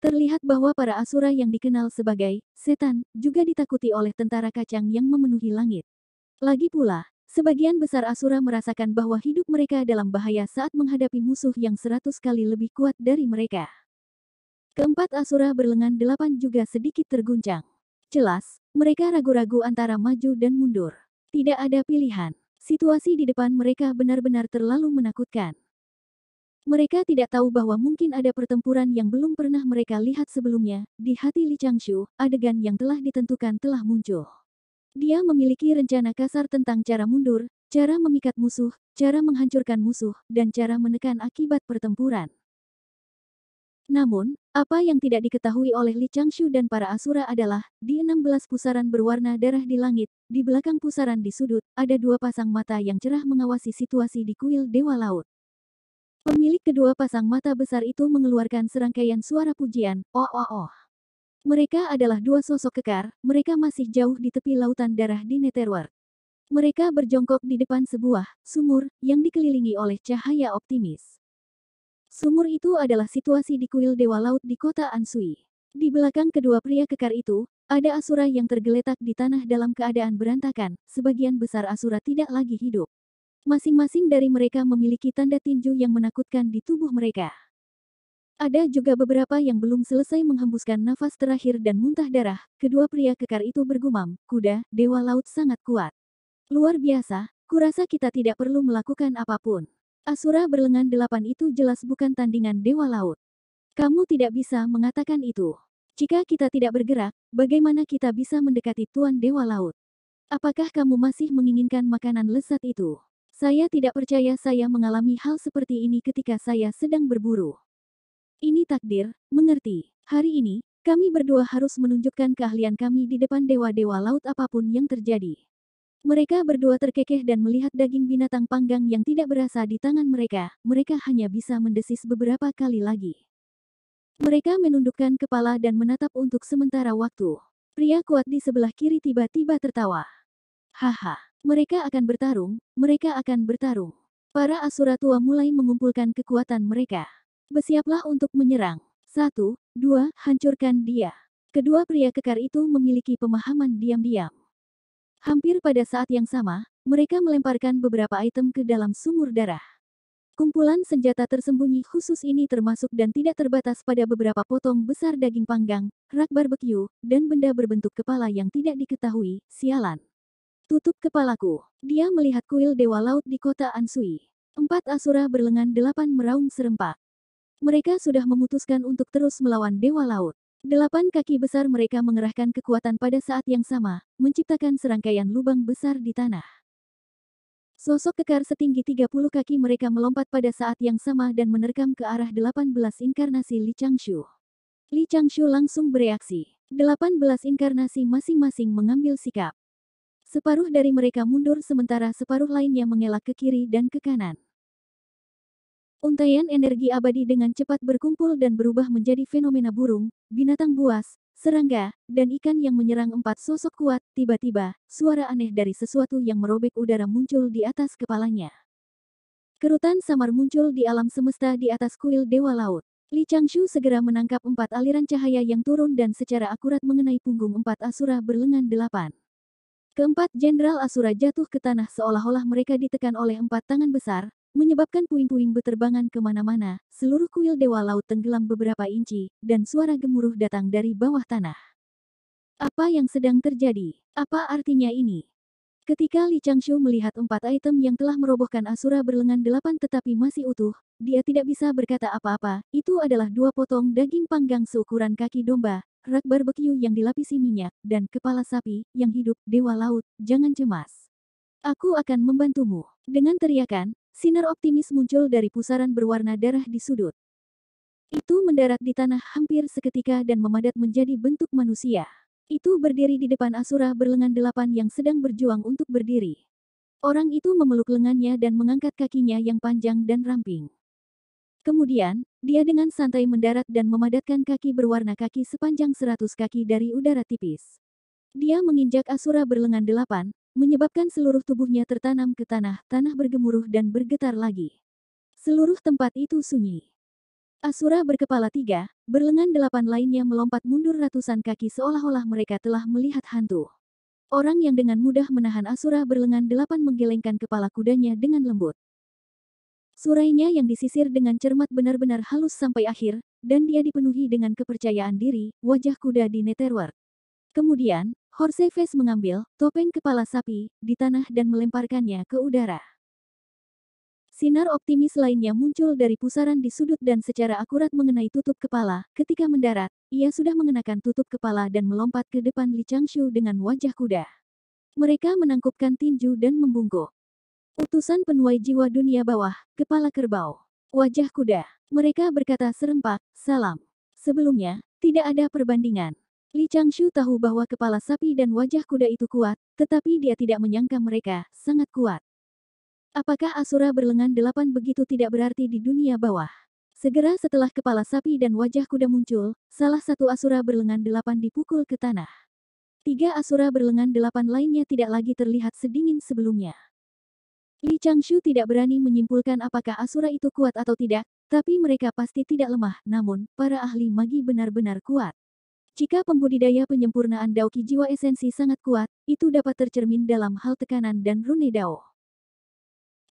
Terlihat bahwa para asura yang dikenal sebagai setan juga ditakuti oleh tentara kacang yang memenuhi langit. Lagi pula, Sebagian besar Asura merasakan bahwa hidup mereka dalam bahaya saat menghadapi musuh yang seratus kali lebih kuat dari mereka. Keempat Asura berlengan delapan juga sedikit terguncang. Jelas, mereka ragu-ragu antara maju dan mundur. Tidak ada pilihan. Situasi di depan mereka benar-benar terlalu menakutkan. Mereka tidak tahu bahwa mungkin ada pertempuran yang belum pernah mereka lihat sebelumnya. Di hati Li Changshu, adegan yang telah ditentukan telah muncul. Dia memiliki rencana kasar tentang cara mundur, cara memikat musuh, cara menghancurkan musuh, dan cara menekan akibat pertempuran. Namun, apa yang tidak diketahui oleh Li Changshu dan para Asura adalah, di 16 pusaran berwarna darah di langit, di belakang pusaran di sudut, ada dua pasang mata yang cerah mengawasi situasi di kuil Dewa Laut. Pemilik kedua pasang mata besar itu mengeluarkan serangkaian suara pujian, oh oh oh. Mereka adalah dua sosok kekar, mereka masih jauh di tepi lautan darah di Neterwar. Mereka berjongkok di depan sebuah sumur yang dikelilingi oleh cahaya optimis. Sumur itu adalah situasi di kuil Dewa Laut di kota Ansui. Di belakang kedua pria kekar itu, ada asura yang tergeletak di tanah dalam keadaan berantakan, sebagian besar asura tidak lagi hidup. Masing-masing dari mereka memiliki tanda tinju yang menakutkan di tubuh mereka. Ada juga beberapa yang belum selesai menghembuskan nafas terakhir dan muntah darah. Kedua pria kekar itu bergumam, kuda, dewa laut sangat kuat. Luar biasa, kurasa kita tidak perlu melakukan apapun. Asura berlengan delapan itu jelas bukan tandingan dewa laut. Kamu tidak bisa mengatakan itu. Jika kita tidak bergerak, bagaimana kita bisa mendekati Tuan Dewa Laut? Apakah kamu masih menginginkan makanan lezat itu? Saya tidak percaya saya mengalami hal seperti ini ketika saya sedang berburu. Ini takdir, mengerti. Hari ini, kami berdua harus menunjukkan keahlian kami di depan dewa-dewa laut apapun yang terjadi. Mereka berdua terkekeh dan melihat daging binatang panggang yang tidak berasa di tangan mereka. Mereka hanya bisa mendesis beberapa kali lagi. Mereka menundukkan kepala dan menatap untuk sementara waktu. Pria kuat di sebelah kiri tiba-tiba tertawa. Haha, mereka akan bertarung, mereka akan bertarung. Para asura tua mulai mengumpulkan kekuatan mereka. Bersiaplah untuk menyerang. Satu, dua, hancurkan dia. Kedua pria kekar itu memiliki pemahaman diam-diam. Hampir pada saat yang sama, mereka melemparkan beberapa item ke dalam sumur darah. Kumpulan senjata tersembunyi khusus ini termasuk dan tidak terbatas pada beberapa potong besar daging panggang, rak barbeque, dan benda berbentuk kepala yang tidak diketahui, sialan. Tutup kepalaku. Dia melihat kuil dewa laut di kota Ansui. Empat asura berlengan delapan meraung serempak. Mereka sudah memutuskan untuk terus melawan Dewa Laut. Delapan kaki besar mereka mengerahkan kekuatan pada saat yang sama, menciptakan serangkaian lubang besar di tanah. Sosok kekar setinggi 30 kaki mereka melompat pada saat yang sama dan menerkam ke arah 18 inkarnasi Li Changshu. Li Changshu langsung bereaksi. 18 inkarnasi masing-masing mengambil sikap. Separuh dari mereka mundur sementara separuh lainnya mengelak ke kiri dan ke kanan. Untaian energi abadi dengan cepat berkumpul dan berubah menjadi fenomena burung, binatang buas, serangga, dan ikan yang menyerang empat sosok kuat. Tiba-tiba, suara aneh dari sesuatu yang merobek udara muncul di atas kepalanya. Kerutan samar muncul di alam semesta di atas kuil Dewa Laut. Li Changshu segera menangkap empat aliran cahaya yang turun dan secara akurat mengenai punggung empat asura berlengan delapan. Keempat jenderal asura jatuh ke tanah seolah-olah mereka ditekan oleh empat tangan besar, menyebabkan puing-puing beterbangan kemana-mana, seluruh kuil Dewa Laut tenggelam beberapa inci, dan suara gemuruh datang dari bawah tanah. Apa yang sedang terjadi? Apa artinya ini? Ketika Li Changshu melihat empat item yang telah merobohkan Asura berlengan delapan tetapi masih utuh, dia tidak bisa berkata apa-apa, itu adalah dua potong daging panggang seukuran kaki domba, rak barbekyu yang dilapisi minyak, dan kepala sapi, yang hidup, dewa laut, jangan cemas. Aku akan membantumu. Dengan teriakan, Sinar optimis muncul dari pusaran berwarna darah di sudut. Itu mendarat di tanah hampir seketika dan memadat menjadi bentuk manusia. Itu berdiri di depan Asura berlengan delapan yang sedang berjuang untuk berdiri. Orang itu memeluk lengannya dan mengangkat kakinya yang panjang dan ramping. Kemudian, dia dengan santai mendarat dan memadatkan kaki berwarna kaki sepanjang seratus kaki dari udara tipis. Dia menginjak Asura berlengan delapan, menyebabkan seluruh tubuhnya tertanam ke tanah, tanah bergemuruh dan bergetar lagi. Seluruh tempat itu sunyi. Asura berkepala tiga, berlengan delapan lainnya melompat mundur ratusan kaki seolah-olah mereka telah melihat hantu. Orang yang dengan mudah menahan Asura berlengan delapan menggelengkan kepala kudanya dengan lembut. Surainya yang disisir dengan cermat benar-benar halus sampai akhir, dan dia dipenuhi dengan kepercayaan diri, wajah kuda di Neterwar. Kemudian, Horseface mengambil topeng kepala sapi di tanah dan melemparkannya ke udara. Sinar optimis lainnya muncul dari pusaran di sudut dan secara akurat mengenai tutup kepala. Ketika mendarat, ia sudah mengenakan tutup kepala dan melompat ke depan Li Changshu dengan wajah kuda. Mereka menangkupkan tinju dan membungkuk. Utusan penuai jiwa dunia bawah, kepala kerbau, wajah kuda. Mereka berkata serempak, salam. Sebelumnya, tidak ada perbandingan. Li Changshu tahu bahwa kepala sapi dan wajah kuda itu kuat, tetapi dia tidak menyangka mereka sangat kuat. Apakah Asura berlengan delapan begitu tidak berarti di dunia bawah? Segera setelah kepala sapi dan wajah kuda muncul, salah satu Asura berlengan delapan dipukul ke tanah. Tiga Asura berlengan delapan lainnya tidak lagi terlihat sedingin sebelumnya. Li Changshu tidak berani menyimpulkan apakah Asura itu kuat atau tidak, tapi mereka pasti tidak lemah, namun, para ahli magi benar-benar kuat. Jika pembudidaya penyempurnaan Ki jiwa esensi sangat kuat, itu dapat tercermin dalam hal tekanan dan rune Dao.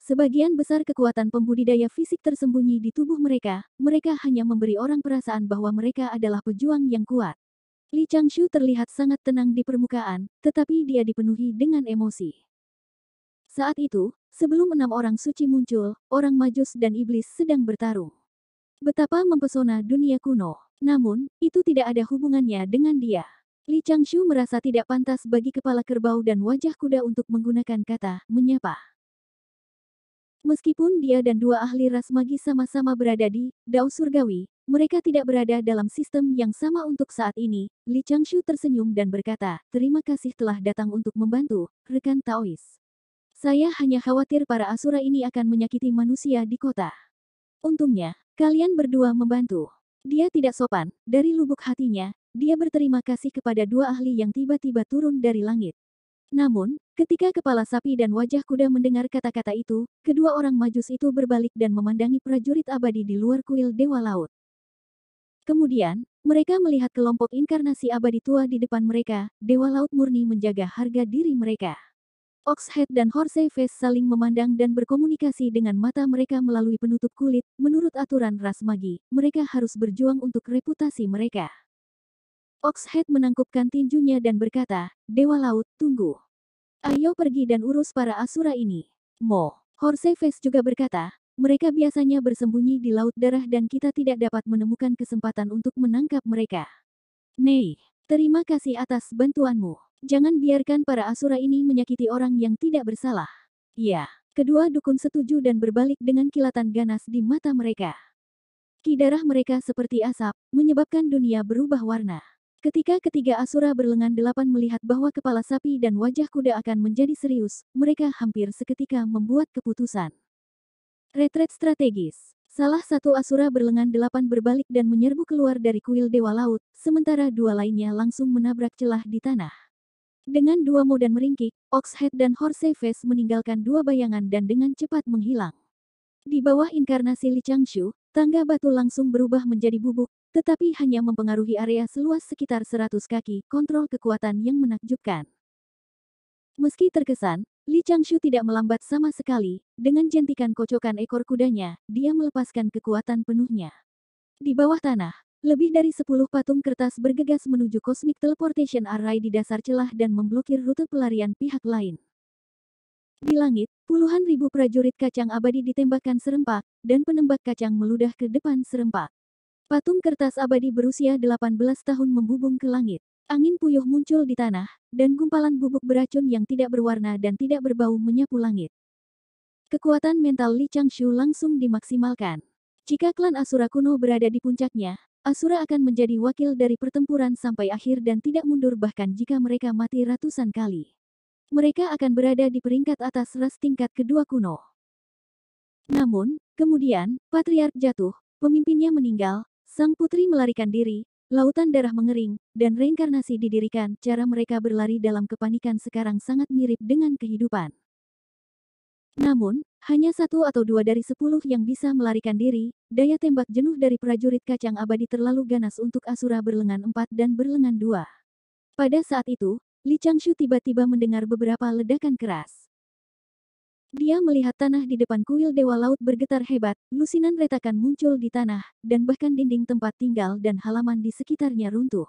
Sebagian besar kekuatan pembudidaya fisik tersembunyi di tubuh mereka, mereka hanya memberi orang perasaan bahwa mereka adalah pejuang yang kuat. Li Changshu terlihat sangat tenang di permukaan, tetapi dia dipenuhi dengan emosi. Saat itu, sebelum enam orang suci muncul, orang majus dan iblis sedang bertarung. Betapa mempesona dunia kuno. Namun, itu tidak ada hubungannya dengan dia. Li Changshu merasa tidak pantas bagi kepala kerbau dan wajah kuda untuk menggunakan kata menyapa. Meskipun dia dan dua ahli ras magi sama-sama berada di Dao Surgawi, mereka tidak berada dalam sistem yang sama untuk saat ini. Li Changshu tersenyum dan berkata, "Terima kasih telah datang untuk membantu, rekan Taois. Saya hanya khawatir para asura ini akan menyakiti manusia di kota. Untungnya, kalian berdua membantu." Dia tidak sopan, dari lubuk hatinya, dia berterima kasih kepada dua ahli yang tiba-tiba turun dari langit. Namun, ketika kepala sapi dan wajah kuda mendengar kata-kata itu, kedua orang majus itu berbalik dan memandangi prajurit abadi di luar kuil Dewa Laut. Kemudian, mereka melihat kelompok inkarnasi abadi tua di depan mereka, Dewa Laut murni menjaga harga diri mereka. Oxhead dan Horsey Face saling memandang dan berkomunikasi dengan mata mereka melalui penutup kulit. Menurut aturan ras magi, mereka harus berjuang untuk reputasi mereka. Oxhead menangkupkan tinjunya dan berkata, Dewa Laut, tunggu. Ayo pergi dan urus para asura ini. Mo. Horsey Face juga berkata, mereka biasanya bersembunyi di Laut Darah dan kita tidak dapat menemukan kesempatan untuk menangkap mereka. Nei, terima kasih atas bantuanmu. Jangan biarkan para asura ini menyakiti orang yang tidak bersalah. Ya, kedua dukun setuju dan berbalik dengan kilatan ganas di mata mereka. Kidarah mereka seperti asap, menyebabkan dunia berubah warna. Ketika ketiga asura berlengan delapan melihat bahwa kepala sapi dan wajah kuda akan menjadi serius, mereka hampir seketika membuat keputusan. Retret strategis. Salah satu asura berlengan delapan berbalik dan menyerbu keluar dari kuil Dewa Laut, sementara dua lainnya langsung menabrak celah di tanah. Dengan dua mu dan meringkik, Oxhead dan face meninggalkan dua bayangan dan dengan cepat menghilang. Di bawah inkarnasi Li Changshu, tangga batu langsung berubah menjadi bubuk, tetapi hanya mempengaruhi area seluas sekitar 100 kaki, kontrol kekuatan yang menakjubkan. Meski terkesan, Li Changshu tidak melambat sama sekali, dengan jentikan kocokan ekor kudanya, dia melepaskan kekuatan penuhnya. Di bawah tanah, lebih dari 10 patung kertas bergegas menuju Cosmic Teleportation Array di dasar celah dan memblokir rute pelarian pihak lain. Di langit, puluhan ribu prajurit kacang abadi ditembakkan serempak, dan penembak kacang meludah ke depan serempak. Patung kertas abadi berusia 18 tahun membubung ke langit. Angin puyuh muncul di tanah, dan gumpalan bubuk beracun yang tidak berwarna dan tidak berbau menyapu langit. Kekuatan mental Li Changshu langsung dimaksimalkan. Jika klan Asura kuno berada di puncaknya, Asura akan menjadi wakil dari pertempuran sampai akhir dan tidak mundur bahkan jika mereka mati ratusan kali. Mereka akan berada di peringkat atas ras tingkat kedua kuno. Namun, kemudian, Patriark jatuh, pemimpinnya meninggal, sang putri melarikan diri, lautan darah mengering, dan reinkarnasi didirikan. Cara mereka berlari dalam kepanikan sekarang sangat mirip dengan kehidupan. Namun, hanya satu atau dua dari sepuluh yang bisa melarikan diri, daya tembak jenuh dari prajurit kacang abadi terlalu ganas untuk Asura berlengan empat dan berlengan dua. Pada saat itu, Li Changshu tiba-tiba mendengar beberapa ledakan keras. Dia melihat tanah di depan kuil Dewa Laut bergetar hebat, lusinan retakan muncul di tanah, dan bahkan dinding tempat tinggal dan halaman di sekitarnya runtuh.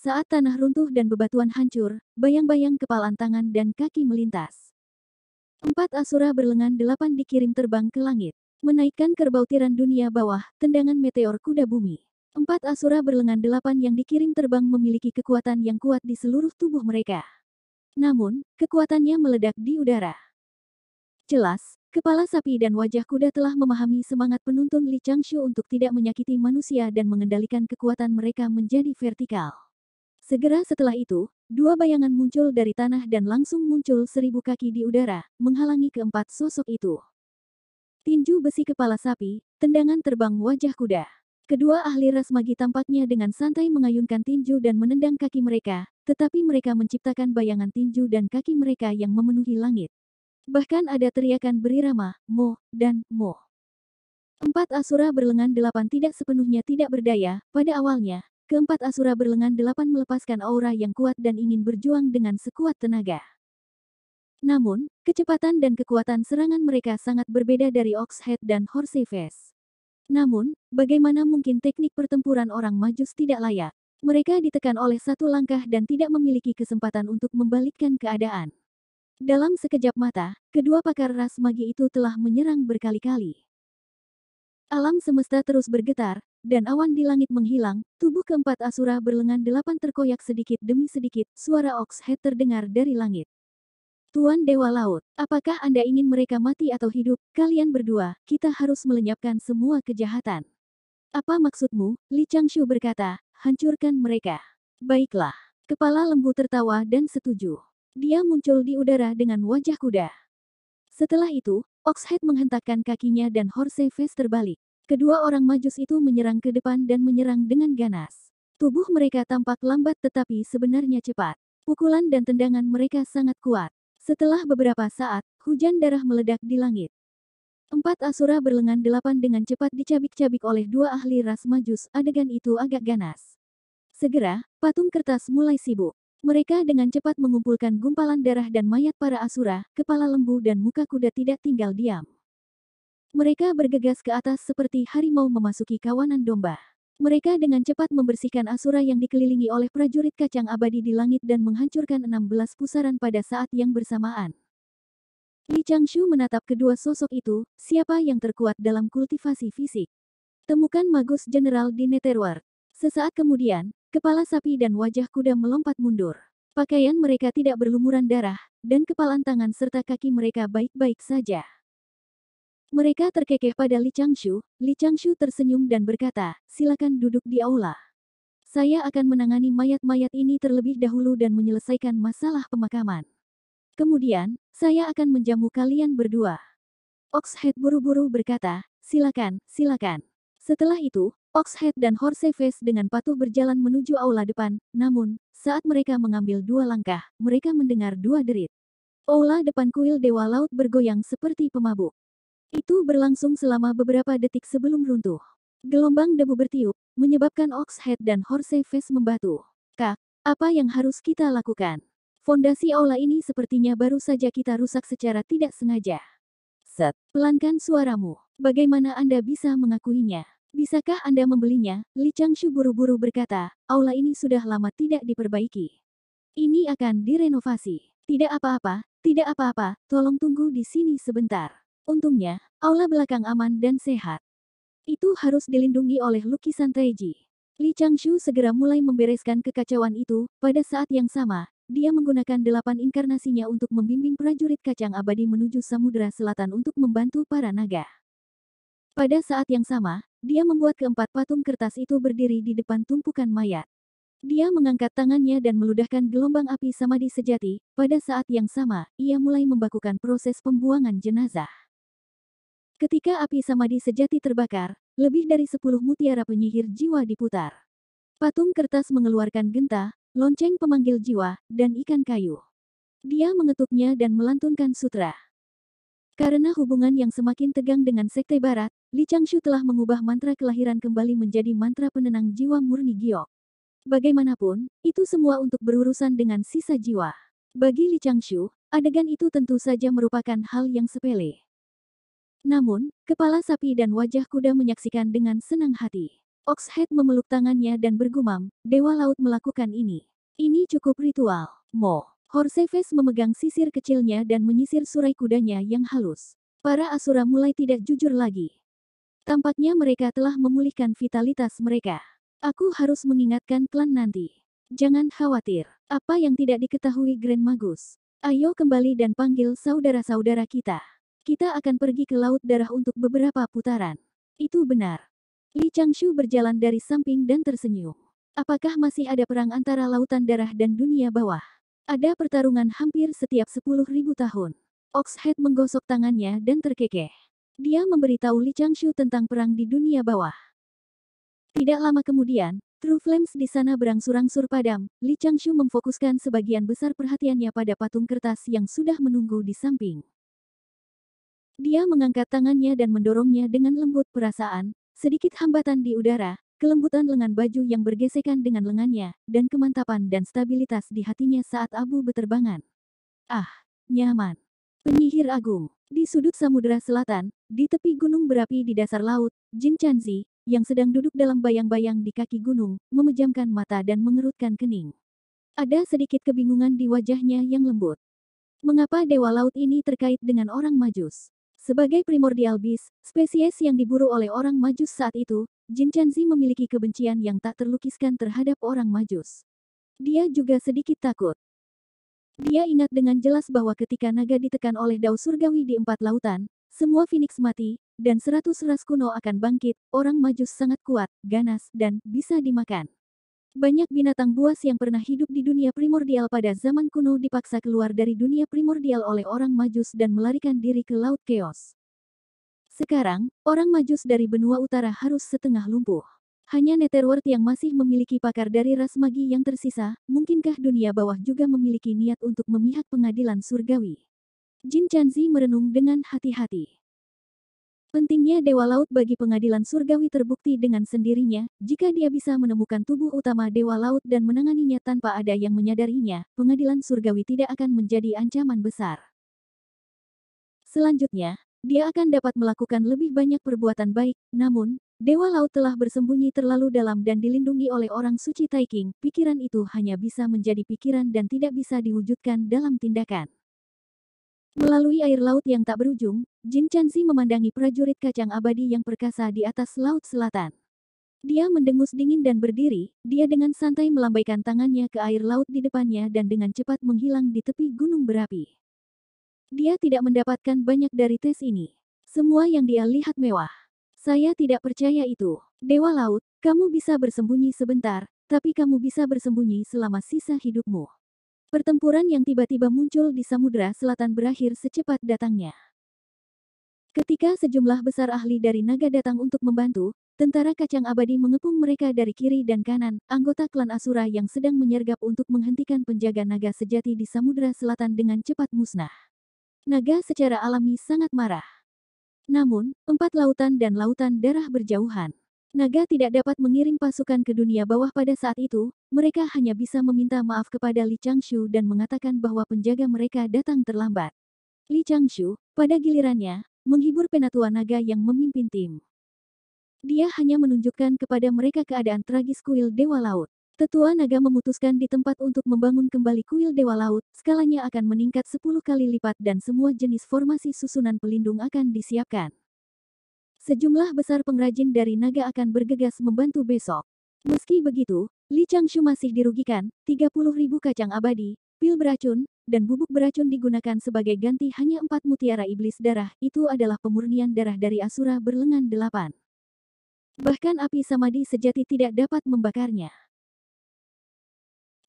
Saat tanah runtuh dan bebatuan hancur, bayang-bayang kepalan tangan dan kaki melintas. Empat asura berlengan delapan dikirim terbang ke langit, menaikkan kerbau-tiran dunia bawah, tendangan meteor kuda bumi. Empat asura berlengan delapan yang dikirim terbang memiliki kekuatan yang kuat di seluruh tubuh mereka. Namun, kekuatannya meledak di udara. Jelas, kepala sapi dan wajah kuda telah memahami semangat penuntun Li Changshu untuk tidak menyakiti manusia dan mengendalikan kekuatan mereka menjadi vertikal. Segera setelah itu, dua bayangan muncul dari tanah dan langsung muncul seribu kaki di udara, menghalangi keempat sosok itu. Tinju besi kepala sapi, tendangan terbang wajah kuda. Kedua ahli ras magi tampaknya dengan santai mengayunkan tinju dan menendang kaki mereka, tetapi mereka menciptakan bayangan tinju dan kaki mereka yang memenuhi langit. Bahkan ada teriakan berirama, mo, dan mo. Empat asura berlengan delapan tidak sepenuhnya tidak berdaya, pada awalnya, Keempat Asura berlengan delapan melepaskan aura yang kuat dan ingin berjuang dengan sekuat tenaga. Namun, kecepatan dan kekuatan serangan mereka sangat berbeda dari Oxhead dan Horseface. Namun, bagaimana mungkin teknik pertempuran orang Majus tidak layak? Mereka ditekan oleh satu langkah dan tidak memiliki kesempatan untuk membalikkan keadaan. Dalam sekejap mata, kedua pakar ras magi itu telah menyerang berkali-kali. Alam semesta terus bergetar, dan awan di langit menghilang, tubuh keempat Asura berlengan delapan terkoyak sedikit demi sedikit, suara ox head terdengar dari langit. Tuan Dewa Laut, apakah Anda ingin mereka mati atau hidup? Kalian berdua, kita harus melenyapkan semua kejahatan. Apa maksudmu? Li Changshu berkata, hancurkan mereka. Baiklah. Kepala lembu tertawa dan setuju. Dia muncul di udara dengan wajah kuda. Setelah itu, Oxhead menghentakkan kakinya dan Horse Face terbalik. Kedua orang majus itu menyerang ke depan dan menyerang dengan ganas. Tubuh mereka tampak lambat tetapi sebenarnya cepat. Pukulan dan tendangan mereka sangat kuat. Setelah beberapa saat, hujan darah meledak di langit. Empat asura berlengan delapan dengan cepat dicabik-cabik oleh dua ahli ras majus, adegan itu agak ganas. Segera, patung kertas mulai sibuk. Mereka dengan cepat mengumpulkan gumpalan darah dan mayat para asura, kepala lembu dan muka kuda tidak tinggal diam. Mereka bergegas ke atas seperti harimau memasuki kawanan domba. Mereka dengan cepat membersihkan Asura yang dikelilingi oleh prajurit kacang abadi di langit dan menghancurkan 16 pusaran pada saat yang bersamaan. Li Changshu menatap kedua sosok itu, siapa yang terkuat dalam kultivasi fisik. Temukan Magus General di Netherworld. Sesaat kemudian, kepala sapi dan wajah kuda melompat mundur. Pakaian mereka tidak berlumuran darah, dan kepalan tangan serta kaki mereka baik-baik saja. Mereka terkekeh pada Li Changshu. Li Changshu tersenyum dan berkata, silakan duduk di aula. Saya akan menangani mayat-mayat ini terlebih dahulu dan menyelesaikan masalah pemakaman. Kemudian, saya akan menjamu kalian berdua. Oxhead buru-buru berkata, silakan, silakan. Setelah itu, Oxhead dan Horseface dengan patuh berjalan menuju aula depan, namun, saat mereka mengambil dua langkah, mereka mendengar dua derit. Aula depan kuil Dewa Laut bergoyang seperti pemabuk. Itu berlangsung selama beberapa detik sebelum runtuh. Gelombang debu bertiup, menyebabkan Oxhead dan Horse Face membatu. Kak, apa yang harus kita lakukan? Fondasi aula ini sepertinya baru saja kita rusak secara tidak sengaja. Set, pelankan suaramu. Bagaimana Anda bisa mengakuinya? Bisakah Anda membelinya? Li Changshu buru-buru berkata, aula ini sudah lama tidak diperbaiki. Ini akan direnovasi. Tidak apa-apa, tidak apa-apa, tolong tunggu di sini sebentar. Untungnya, aula belakang aman dan sehat. Itu harus dilindungi oleh lukisan Taiji. Li Changshu segera mulai membereskan kekacauan itu, pada saat yang sama, dia menggunakan delapan inkarnasinya untuk membimbing prajurit kacang abadi menuju Samudera Selatan untuk membantu para naga. Pada saat yang sama, dia membuat keempat patung kertas itu berdiri di depan tumpukan mayat. Dia mengangkat tangannya dan meludahkan gelombang api samadi sejati. Pada saat yang sama, ia mulai membakukan proses pembuangan jenazah. Ketika api samadi sejati terbakar, lebih dari sepuluh mutiara penyihir jiwa diputar. Patung kertas mengeluarkan genta, lonceng pemanggil jiwa, dan ikan kayu. Dia mengetuknya dan melantunkan sutra. Karena hubungan yang semakin tegang dengan Sekte Barat, Li Changshu telah mengubah mantra kelahiran kembali menjadi mantra penenang jiwa murni giok. Bagaimanapun, itu semua untuk berurusan dengan sisa jiwa. Bagi Li Changshu, adegan itu tentu saja merupakan hal yang sepele. Namun, kepala sapi dan wajah kuda menyaksikan dengan senang hati. Oxhead memeluk tangannya dan bergumam, Dewa Laut melakukan ini. Ini cukup ritual. Mo. Horseface memegang sisir kecilnya dan menyisir surai kudanya yang halus. Para Asura mulai tidak jujur lagi. Tampaknya mereka telah memulihkan vitalitas mereka. Aku harus mengingatkan klan nanti. Jangan khawatir. Apa yang tidak diketahui Grand Magus? Ayo kembali dan panggil saudara-saudara kita. Kita akan pergi ke Laut Darah untuk beberapa putaran. Itu benar. Li Changshu berjalan dari samping dan tersenyum. Apakah masih ada perang antara Lautan Darah dan dunia bawah? Ada pertarungan hampir setiap 10.000 tahun. Oxhead menggosok tangannya dan terkekeh. Dia memberitahu Li Changshu tentang perang di dunia bawah. Tidak lama kemudian, True Flames di sana berangsur-angsur padam, Li Changshu memfokuskan sebagian besar perhatiannya pada patung kertas yang sudah menunggu di samping. Dia mengangkat tangannya dan mendorongnya dengan lembut perasaan, sedikit hambatan di udara, kelembutan lengan baju yang bergesekan dengan lengannya, dan kemantapan dan stabilitas di hatinya saat abu beterbangan. Ah, nyaman. Penyihir Agung. Di sudut samudera selatan, di tepi gunung berapi di dasar laut, Jin Chanzi, yang sedang duduk dalam bayang-bayang di kaki gunung, memejamkan mata dan mengerutkan kening. Ada sedikit kebingungan di wajahnya yang lembut. Mengapa Dewa Laut ini terkait dengan orang Majus? Sebagai primordial beast, spesies yang diburu oleh orang Majus saat itu, Jin Chanzi memiliki kebencian yang tak terlukiskan terhadap orang Majus. Dia juga sedikit takut. Dia ingat dengan jelas bahwa ketika naga ditekan oleh dao surgawi di empat lautan, semua Phoenix mati, dan seratus ras kuno akan bangkit, orang Majus sangat kuat, ganas, dan bisa dimakan. Banyak binatang buas yang pernah hidup di dunia primordial pada zaman kuno dipaksa keluar dari dunia primordial oleh orang majus dan melarikan diri ke Laut Chaos. Sekarang, orang majus dari benua utara harus setengah lumpuh. Hanya Netherworld yang masih memiliki pakar dari ras magi yang tersisa, mungkinkah dunia bawah juga memiliki niat untuk memihak pengadilan surgawi? Jin Chanzi merenung dengan hati-hati. Pentingnya Dewa Laut bagi pengadilan surgawi terbukti dengan sendirinya, jika dia bisa menemukan tubuh utama Dewa Laut dan menanganinya tanpa ada yang menyadarinya, pengadilan surgawi tidak akan menjadi ancaman besar. Selanjutnya, dia akan dapat melakukan lebih banyak perbuatan baik, namun, Dewa Laut telah bersembunyi terlalu dalam dan dilindungi oleh orang suci Taiking, pikiran itu hanya bisa menjadi pikiran dan tidak bisa diwujudkan dalam tindakan. Melalui air laut yang tak berujung, Jin Chanzi memandangi prajurit kacang abadi yang perkasa di atas laut selatan. Dia mendengus dingin dan berdiri, dia dengan santai melambaikan tangannya ke air laut di depannya dan dengan cepat menghilang di tepi gunung berapi. Dia tidak mendapatkan banyak dari tes ini. Semua yang dia lihat mewah. Saya tidak percaya itu. Dewa Laut, kamu bisa bersembunyi sebentar, tapi kamu bisa bersembunyi selama sisa hidupmu. Pertempuran yang tiba-tiba muncul di samudera Selatan berakhir secepat datangnya. Ketika sejumlah besar ahli dari naga datang untuk membantu, tentara kacang abadi mengepung mereka dari kiri dan kanan. Anggota klan Asura yang sedang menyergap untuk menghentikan penjaga naga sejati di Samudra Selatan dengan cepat musnah. Naga secara alami sangat marah. Namun, empat lautan dan lautan darah berjauhan. Naga tidak dapat mengirim pasukan ke dunia bawah pada saat itu, mereka hanya bisa meminta maaf kepada Li Changshu dan mengatakan bahwa penjaga mereka datang terlambat. Li Changshu, pada gilirannya, menghibur Penatua Naga yang memimpin tim. Dia hanya menunjukkan kepada mereka keadaan tragis kuil Dewa Laut. Tetua Naga memutuskan di tempat untuk membangun kembali kuil Dewa Laut, skalanya akan meningkat 10 kali lipat dan semua jenis formasi susunan pelindung akan disiapkan. Sejumlah besar pengrajin dari naga akan bergegas membantu besok. Meski begitu, Li Changshu masih dirugikan, 30 ribu kacang abadi, pil beracun, dan bubuk beracun digunakan sebagai ganti hanya empat mutiara iblis darah, itu adalah pemurnian darah dari Asura berlengan delapan. Bahkan api samadi sejati tidak dapat membakarnya.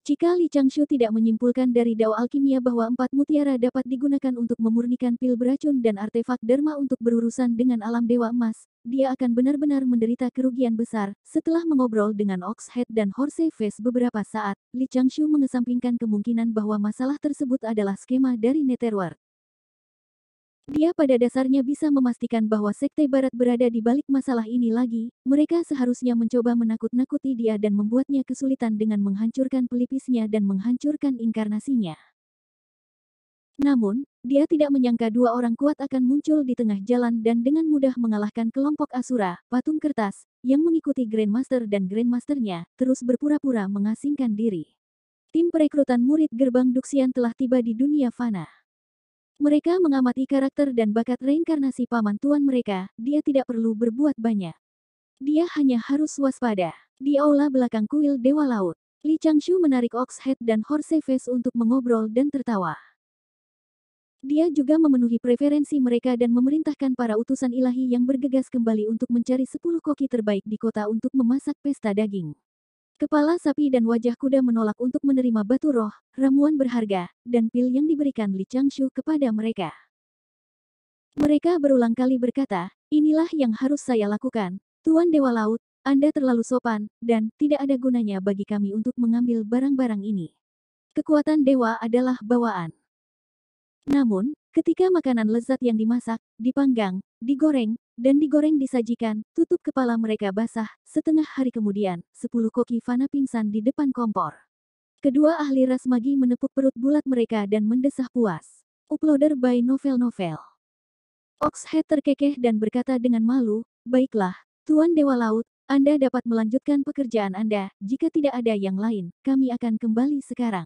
Jika Li Changshu tidak menyimpulkan dari Dao Alkimia bahwa empat mutiara dapat digunakan untuk memurnikan pil beracun dan artefak Dharma untuk berurusan dengan alam Dewa Emas, dia akan benar-benar menderita kerugian besar. Setelah mengobrol dengan Oxhead dan Horse Face beberapa saat, Li Changshu mengesampingkan kemungkinan bahwa masalah tersebut adalah skema dari Netherworld. Dia pada dasarnya bisa memastikan bahwa Sekte Barat berada di balik masalah ini lagi, mereka seharusnya mencoba menakut-nakuti dia dan membuatnya kesulitan dengan menghancurkan pelipisnya dan menghancurkan inkarnasinya. Namun, dia tidak menyangka dua orang kuat akan muncul di tengah jalan dan dengan mudah mengalahkan kelompok Asura, patung kertas, yang mengikuti Grandmaster dan Grandmasternya, terus berpura-pura mengasingkan diri. Tim perekrutan murid gerbang Duxian telah tiba di dunia fana. Mereka mengamati karakter dan bakat reinkarnasi paman tuan mereka, dia tidak perlu berbuat banyak. Dia hanya harus waspada. Di aula belakang kuil Dewa Laut, Li Changshu menarik Ox Head dan Horse Face untuk mengobrol dan tertawa. Dia juga memenuhi preferensi mereka dan memerintahkan para utusan ilahi yang bergegas kembali untuk mencari sepuluh koki terbaik di kota untuk memasak pesta daging. Kepala sapi dan wajah kuda menolak untuk menerima batu roh, ramuan berharga, dan pil yang diberikan Li Changshu kepada mereka. Mereka berulang kali berkata, inilah yang harus saya lakukan, Tuan Dewa Laut, Anda terlalu sopan, dan tidak ada gunanya bagi kami untuk mengambil barang-barang ini. Kekuatan dewa adalah bawaan. Namun, ketika makanan lezat yang dimasak, dipanggang, digoreng, dan digoreng disajikan, tutup kepala mereka basah. Setengah hari kemudian, sepuluh koki fana pingsan di depan kompor. Kedua ahli ras magi menepuk perut bulat mereka dan mendesah puas. Uploader by Novel Novel. Oxhead terkekeh dan berkata dengan malu, Baiklah, Tuan Dewa Laut, Anda dapat melanjutkan pekerjaan Anda. Jika tidak ada yang lain, kami akan kembali sekarang.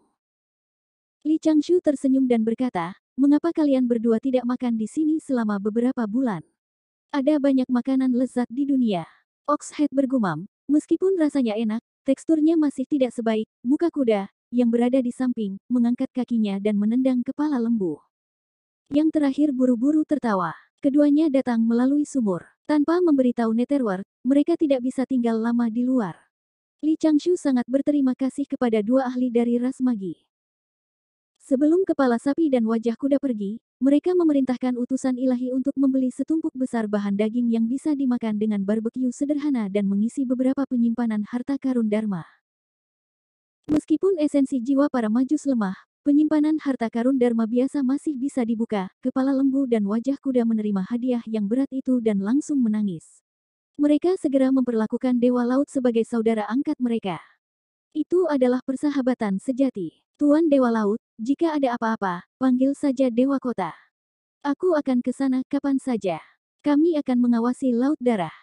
Li Changshu tersenyum dan berkata, Mengapa kalian berdua tidak makan di sini selama beberapa bulan? Ada banyak makanan lezat di dunia. Oxhead bergumam, meskipun rasanya enak, teksturnya masih tidak sebaik muka kuda yang berada di samping, mengangkat kakinya dan menendang kepala lembu. Yang terakhir buru-buru tertawa. Keduanya datang melalui sumur. Tanpa memberitahu Netherworld, mereka tidak bisa tinggal lama di luar. Li Changshu sangat berterima kasih kepada dua ahli dari ras magi. Sebelum kepala sapi dan wajah kuda pergi, mereka memerintahkan utusan ilahi untuk membeli setumpuk besar bahan daging yang bisa dimakan dengan barbekyu sederhana dan mengisi beberapa penyimpanan harta karun Dharma. Meskipun esensi jiwa para majus lemah, penyimpanan harta karun Dharma biasa masih bisa dibuka, kepala lembu dan wajah kuda menerima hadiah yang berat itu dan langsung menangis. Mereka segera memperlakukan Dewa Laut sebagai saudara angkat mereka. Itu adalah persahabatan sejati. Tuan Dewa Laut, jika ada apa-apa, panggil saja Dewa Kota. Aku akan ke sana kapan saja. Kami akan mengawasi Laut Darah.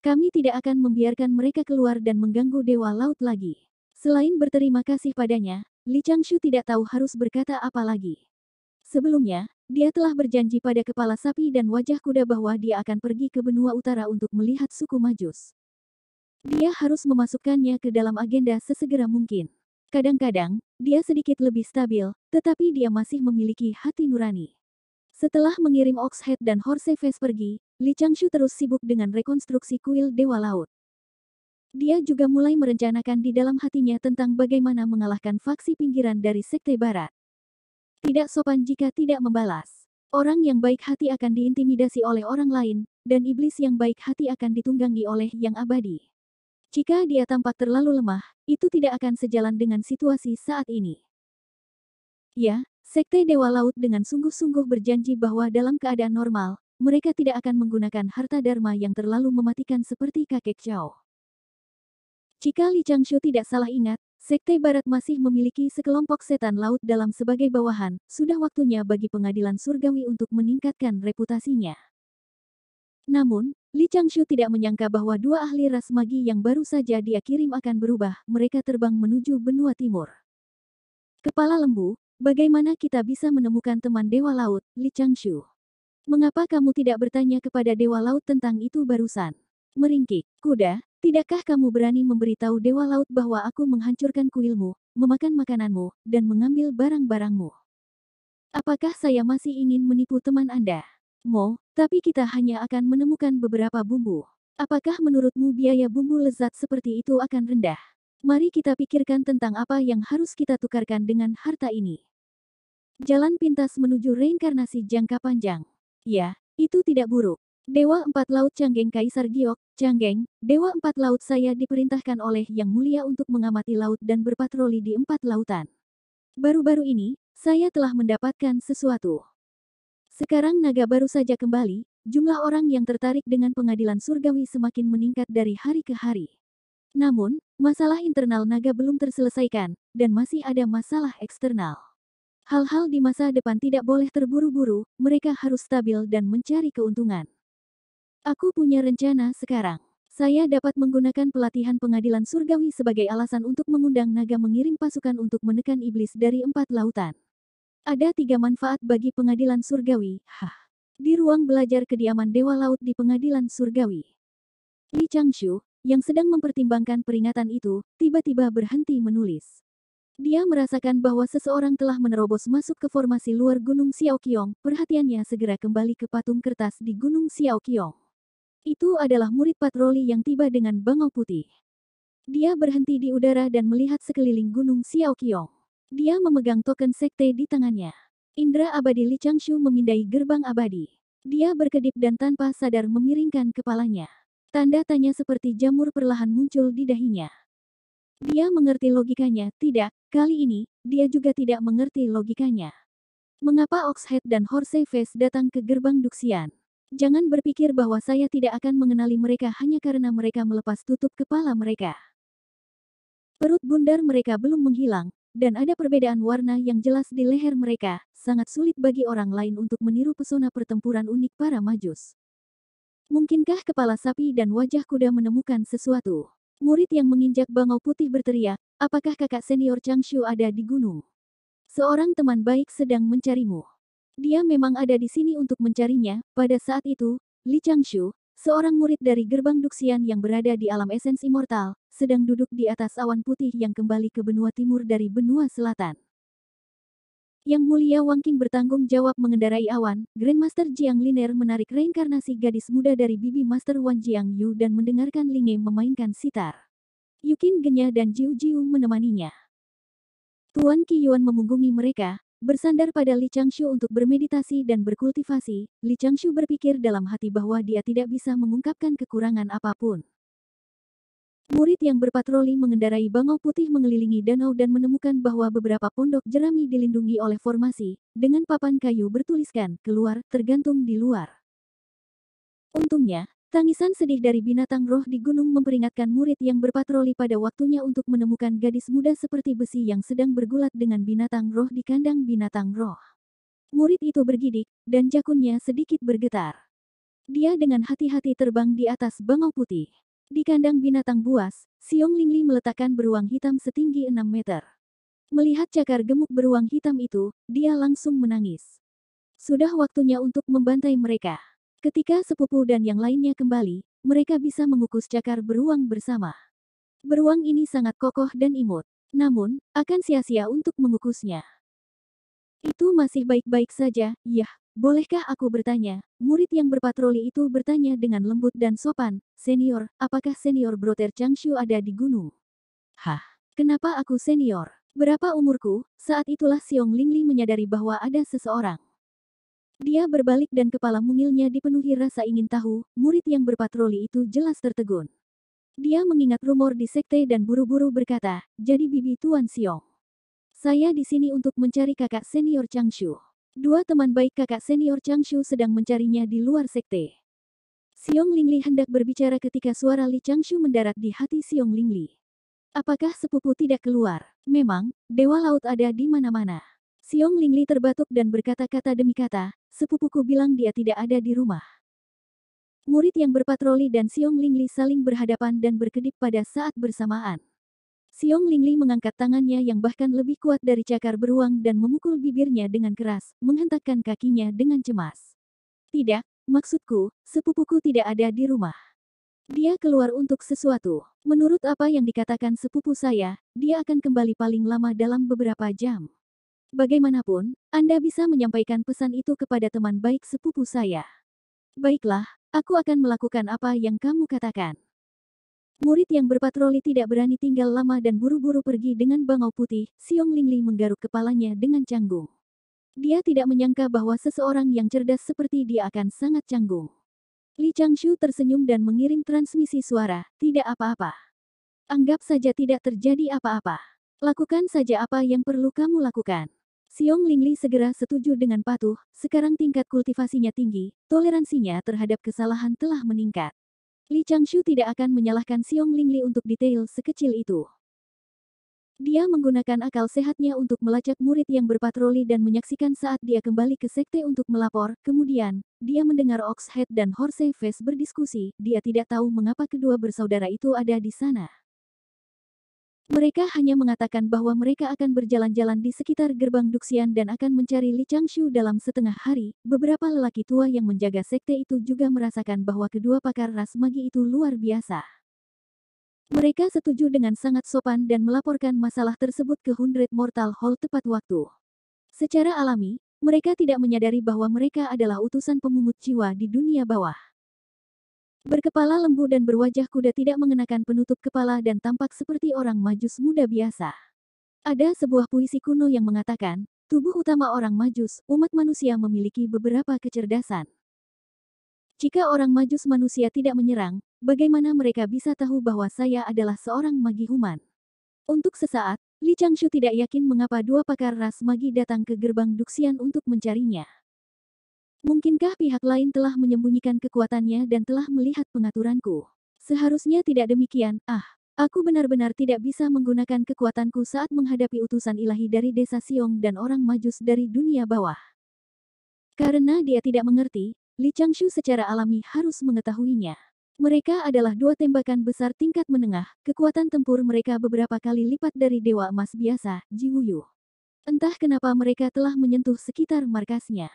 Kami tidak akan membiarkan mereka keluar dan mengganggu Dewa Laut lagi. Selain berterima kasih padanya, Li Changshu tidak tahu harus berkata apa lagi. Sebelumnya, dia telah berjanji pada kepala sapi dan wajah kuda bahwa dia akan pergi ke benua utara untuk melihat suku Majus. Dia harus memasukkannya ke dalam agenda sesegera mungkin. Kadang-kadang, dia sedikit lebih stabil, tetapi dia masih memiliki hati nurani. Setelah mengirim Oxhead dan Horseface pergi, Li Changshu terus sibuk dengan rekonstruksi kuil Dewa Laut. Dia juga mulai merencanakan di dalam hatinya tentang bagaimana mengalahkan faksi pinggiran dari Sekte Barat. Tidak sopan jika tidak membalas. Orang yang baik hati akan diintimidasi oleh orang lain, dan iblis yang baik hati akan ditunggangi oleh yang abadi. Jika dia tampak terlalu lemah, itu tidak akan sejalan dengan situasi saat ini. Ya, Sekte Dewa Laut dengan sungguh-sungguh berjanji bahwa dalam keadaan normal, mereka tidak akan menggunakan harta dharma yang terlalu mematikan seperti kakek Chao. Jika Li Changshu tidak salah ingat, Sekte Barat masih memiliki sekelompok setan laut dalam sebagai bawahan, sudah waktunya bagi pengadilan surgawi untuk meningkatkan reputasinya. Namun, Li Changshu tidak menyangka bahwa dua ahli ras magi yang baru saja dia kirim akan berubah, mereka terbang menuju benua timur. Kepala lembu, bagaimana kita bisa menemukan teman Dewa Laut, Li Changshu? Mengapa kamu tidak bertanya kepada Dewa Laut tentang itu barusan? Meringki, kuda, tidakkah kamu berani memberitahu Dewa Laut bahwa aku menghancurkan kuilmu, memakan makananmu, dan mengambil barang-barangmu? Apakah saya masih ingin menipu teman Anda? Mo, tapi kita hanya akan menemukan beberapa bumbu. Apakah menurutmu biaya bumbu lezat seperti itu akan rendah? Mari kita pikirkan tentang apa yang harus kita tukarkan dengan harta ini. Jalan pintas menuju reinkarnasi jangka panjang. Ya, itu tidak buruk. Dewa Empat Laut Canggeng Kaisar Giok, Canggeng, Dewa Empat Laut saya diperintahkan oleh Yang Mulia untuk mengamati laut dan berpatroli di empat lautan. Baru-baru ini, saya telah mendapatkan sesuatu. Sekarang naga baru saja kembali, jumlah orang yang tertarik dengan pengadilan surgawi semakin meningkat dari hari ke hari. Namun, masalah internal naga belum terselesaikan, dan masih ada masalah eksternal. Hal-hal di masa depan tidak boleh terburu-buru, mereka harus stabil dan mencari keuntungan. Aku punya rencana sekarang. Saya dapat menggunakan pelatihan pengadilan surgawi sebagai alasan untuk mengundang naga mengirim pasukan untuk menekan iblis dari empat lautan. Ada tiga manfaat bagi pengadilan surgawi, hah. Di ruang belajar kediaman Dewa Laut di pengadilan surgawi. Li Changshu, yang sedang mempertimbangkan peringatan itu, tiba-tiba berhenti menulis. Dia merasakan bahwa seseorang telah menerobos masuk ke formasi luar Gunung Xiaoqiong, perhatiannya segera kembali ke patung kertas di Gunung Xiaoqiong. Itu adalah murid patroli yang tiba dengan bangau putih. Dia berhenti di udara dan melihat sekeliling Gunung Xiaoqiong. Dia memegang token sekte di tangannya. Indra abadi Li Changshu memindai gerbang abadi. Dia berkedip dan tanpa sadar memiringkan kepalanya. Tanda tanya seperti jamur perlahan muncul di dahinya. Dia mengerti logikanya, tidak, kali ini, dia juga tidak mengerti logikanya. Mengapa Oxhead dan Horsey Face datang ke gerbang Duxian? Jangan berpikir bahwa saya tidak akan mengenali mereka hanya karena mereka melepas tutup kepala mereka. Perut bundar mereka belum menghilang, dan ada perbedaan warna yang jelas di leher mereka, sangat sulit bagi orang lain untuk meniru pesona pertempuran unik para majus. Mungkinkah kepala sapi dan wajah kuda menemukan sesuatu? Murid yang menginjak bangau putih berteriak, apakah kakak senior Changshu ada di gunung? Seorang teman baik sedang mencarimu. Dia memang ada di sini untuk mencarinya. Pada saat itu, Li Changshu, seorang murid dari gerbang Duxian yang berada di alam esens immortal, sedang duduk di atas awan putih yang kembali ke benua timur dari benua selatan. Yang Mulia Wang King bertanggung jawab mengendarai awan, Grandmaster Jiang Liner menarik reinkarnasi gadis muda dari bibi Master Wan Jiang Yu dan mendengarkan Linge memainkan sitar. Yukin Genya dan Jiu Jiu menemaninya. Tuan Yuan memunggungi mereka, bersandar pada Li Changshu untuk bermeditasi dan berkultivasi. Li Changshu berpikir dalam hati bahwa dia tidak bisa mengungkapkan kekurangan apapun. Murid yang berpatroli mengendarai bangau putih mengelilingi danau dan menemukan bahwa beberapa pondok jerami dilindungi oleh formasi, dengan papan kayu bertuliskan, keluar, tergantung di luar. Untungnya, tangisan sedih dari binatang roh di gunung memperingatkan murid yang berpatroli pada waktunya untuk menemukan gadis muda seperti besi yang sedang bergulat dengan binatang roh di kandang binatang roh. Murid itu bergidik, dan jakunnya sedikit bergetar. Dia dengan hati-hati terbang di atas bangau putih. Di kandang binatang buas, Siong Lingli meletakkan beruang hitam setinggi 6 meter. Melihat cakar gemuk beruang hitam itu, dia langsung menangis. Sudah waktunya untuk membantai mereka. Ketika sepupu dan yang lainnya kembali, mereka bisa mengukus cakar beruang bersama. Beruang ini sangat kokoh dan imut, namun, akan sia-sia untuk mengukusnya. Itu masih baik-baik saja, yah, Bolehkah aku bertanya? Murid yang berpatroli itu bertanya dengan lembut dan sopan, Senior, apakah senior Broter Changshu ada di gunung? Hah? Kenapa aku senior? Berapa umurku? Saat itulah Xiong Lingli menyadari bahwa ada seseorang. Dia berbalik dan kepala mungilnya dipenuhi rasa ingin tahu, murid yang berpatroli itu jelas tertegun. Dia mengingat rumor di sekte dan buru-buru berkata, jadi bibi Tuan Xiong. Saya di sini untuk mencari kakak senior Changshu. Dua teman baik kakak senior Chang Shu sedang mencarinya di luar sekte. Xiong Lingli hendak berbicara ketika suara Li Chang Shu mendarat di hati Xiong Lingli. Apakah sepupu tidak keluar? Memang, dewa laut ada di mana-mana. Xiong Lingli terbatuk dan berkata-kata demi kata, sepupuku bilang dia tidak ada di rumah. Murid yang berpatroli dan Xiong Lingli saling berhadapan dan berkedip pada saat bersamaan. Xiong Lingli mengangkat tangannya yang bahkan lebih kuat dari cakar beruang dan memukul bibirnya dengan keras, menghentakkan kakinya dengan cemas. Tidak, maksudku, sepupuku tidak ada di rumah. Dia keluar untuk sesuatu. Menurut apa yang dikatakan sepupu saya, dia akan kembali paling lama dalam beberapa jam. Bagaimanapun, Anda bisa menyampaikan pesan itu kepada teman baik sepupu saya. Baiklah, aku akan melakukan apa yang kamu katakan. Murid yang berpatroli tidak berani tinggal lama dan buru-buru pergi dengan bangau putih, Siong Lingli menggaruk kepalanya dengan canggung. Dia tidak menyangka bahwa seseorang yang cerdas seperti dia akan sangat canggung. Li Changshu tersenyum dan mengirim transmisi suara, tidak apa-apa. Anggap saja tidak terjadi apa-apa. Lakukan saja apa yang perlu kamu lakukan. Siong Lingli segera setuju dengan patuh, sekarang tingkat kultivasinya tinggi, toleransinya terhadap kesalahan telah meningkat. Li Changshu tidak akan menyalahkan Xiong Lingli untuk detail sekecil itu. Dia menggunakan akal sehatnya untuk melacak murid yang berpatroli dan menyaksikan saat dia kembali ke sekte untuk melapor. Kemudian, dia mendengar Oxhead dan Horse Face berdiskusi. Dia tidak tahu mengapa kedua bersaudara itu ada di sana. Mereka hanya mengatakan bahwa mereka akan berjalan-jalan di sekitar gerbang Duxian dan akan mencari Li Changshu dalam setengah hari. Beberapa lelaki tua yang menjaga sekte itu juga merasakan bahwa kedua pakar ras magi itu luar biasa. Mereka setuju dengan sangat sopan dan melaporkan masalah tersebut ke Hundred Mortal Hall tepat waktu. Secara alami, mereka tidak menyadari bahwa mereka adalah utusan pemungut jiwa di dunia bawah. Berkepala lembu dan berwajah kuda tidak mengenakan penutup kepala dan tampak seperti orang majus muda biasa. Ada sebuah puisi kuno yang mengatakan, tubuh utama orang majus, umat manusia memiliki beberapa kecerdasan. Jika orang majus manusia tidak menyerang, bagaimana mereka bisa tahu bahwa saya adalah seorang magi human? Untuk sesaat, Li Changshu tidak yakin mengapa dua pakar ras magi datang ke gerbang Duxian untuk mencarinya. Mungkinkah pihak lain telah menyembunyikan kekuatannya dan telah melihat pengaturanku? Seharusnya tidak demikian, ah. Aku benar-benar tidak bisa menggunakan kekuatanku saat menghadapi utusan ilahi dari desa Siong dan orang majus dari dunia bawah. Karena dia tidak mengerti, Li Changshu secara alami harus mengetahuinya. Mereka adalah dua tembakan besar tingkat menengah, kekuatan tempur mereka beberapa kali lipat dari Dewa Emas biasa, Ji Wuyu. Entah kenapa mereka telah menyentuh sekitar markasnya.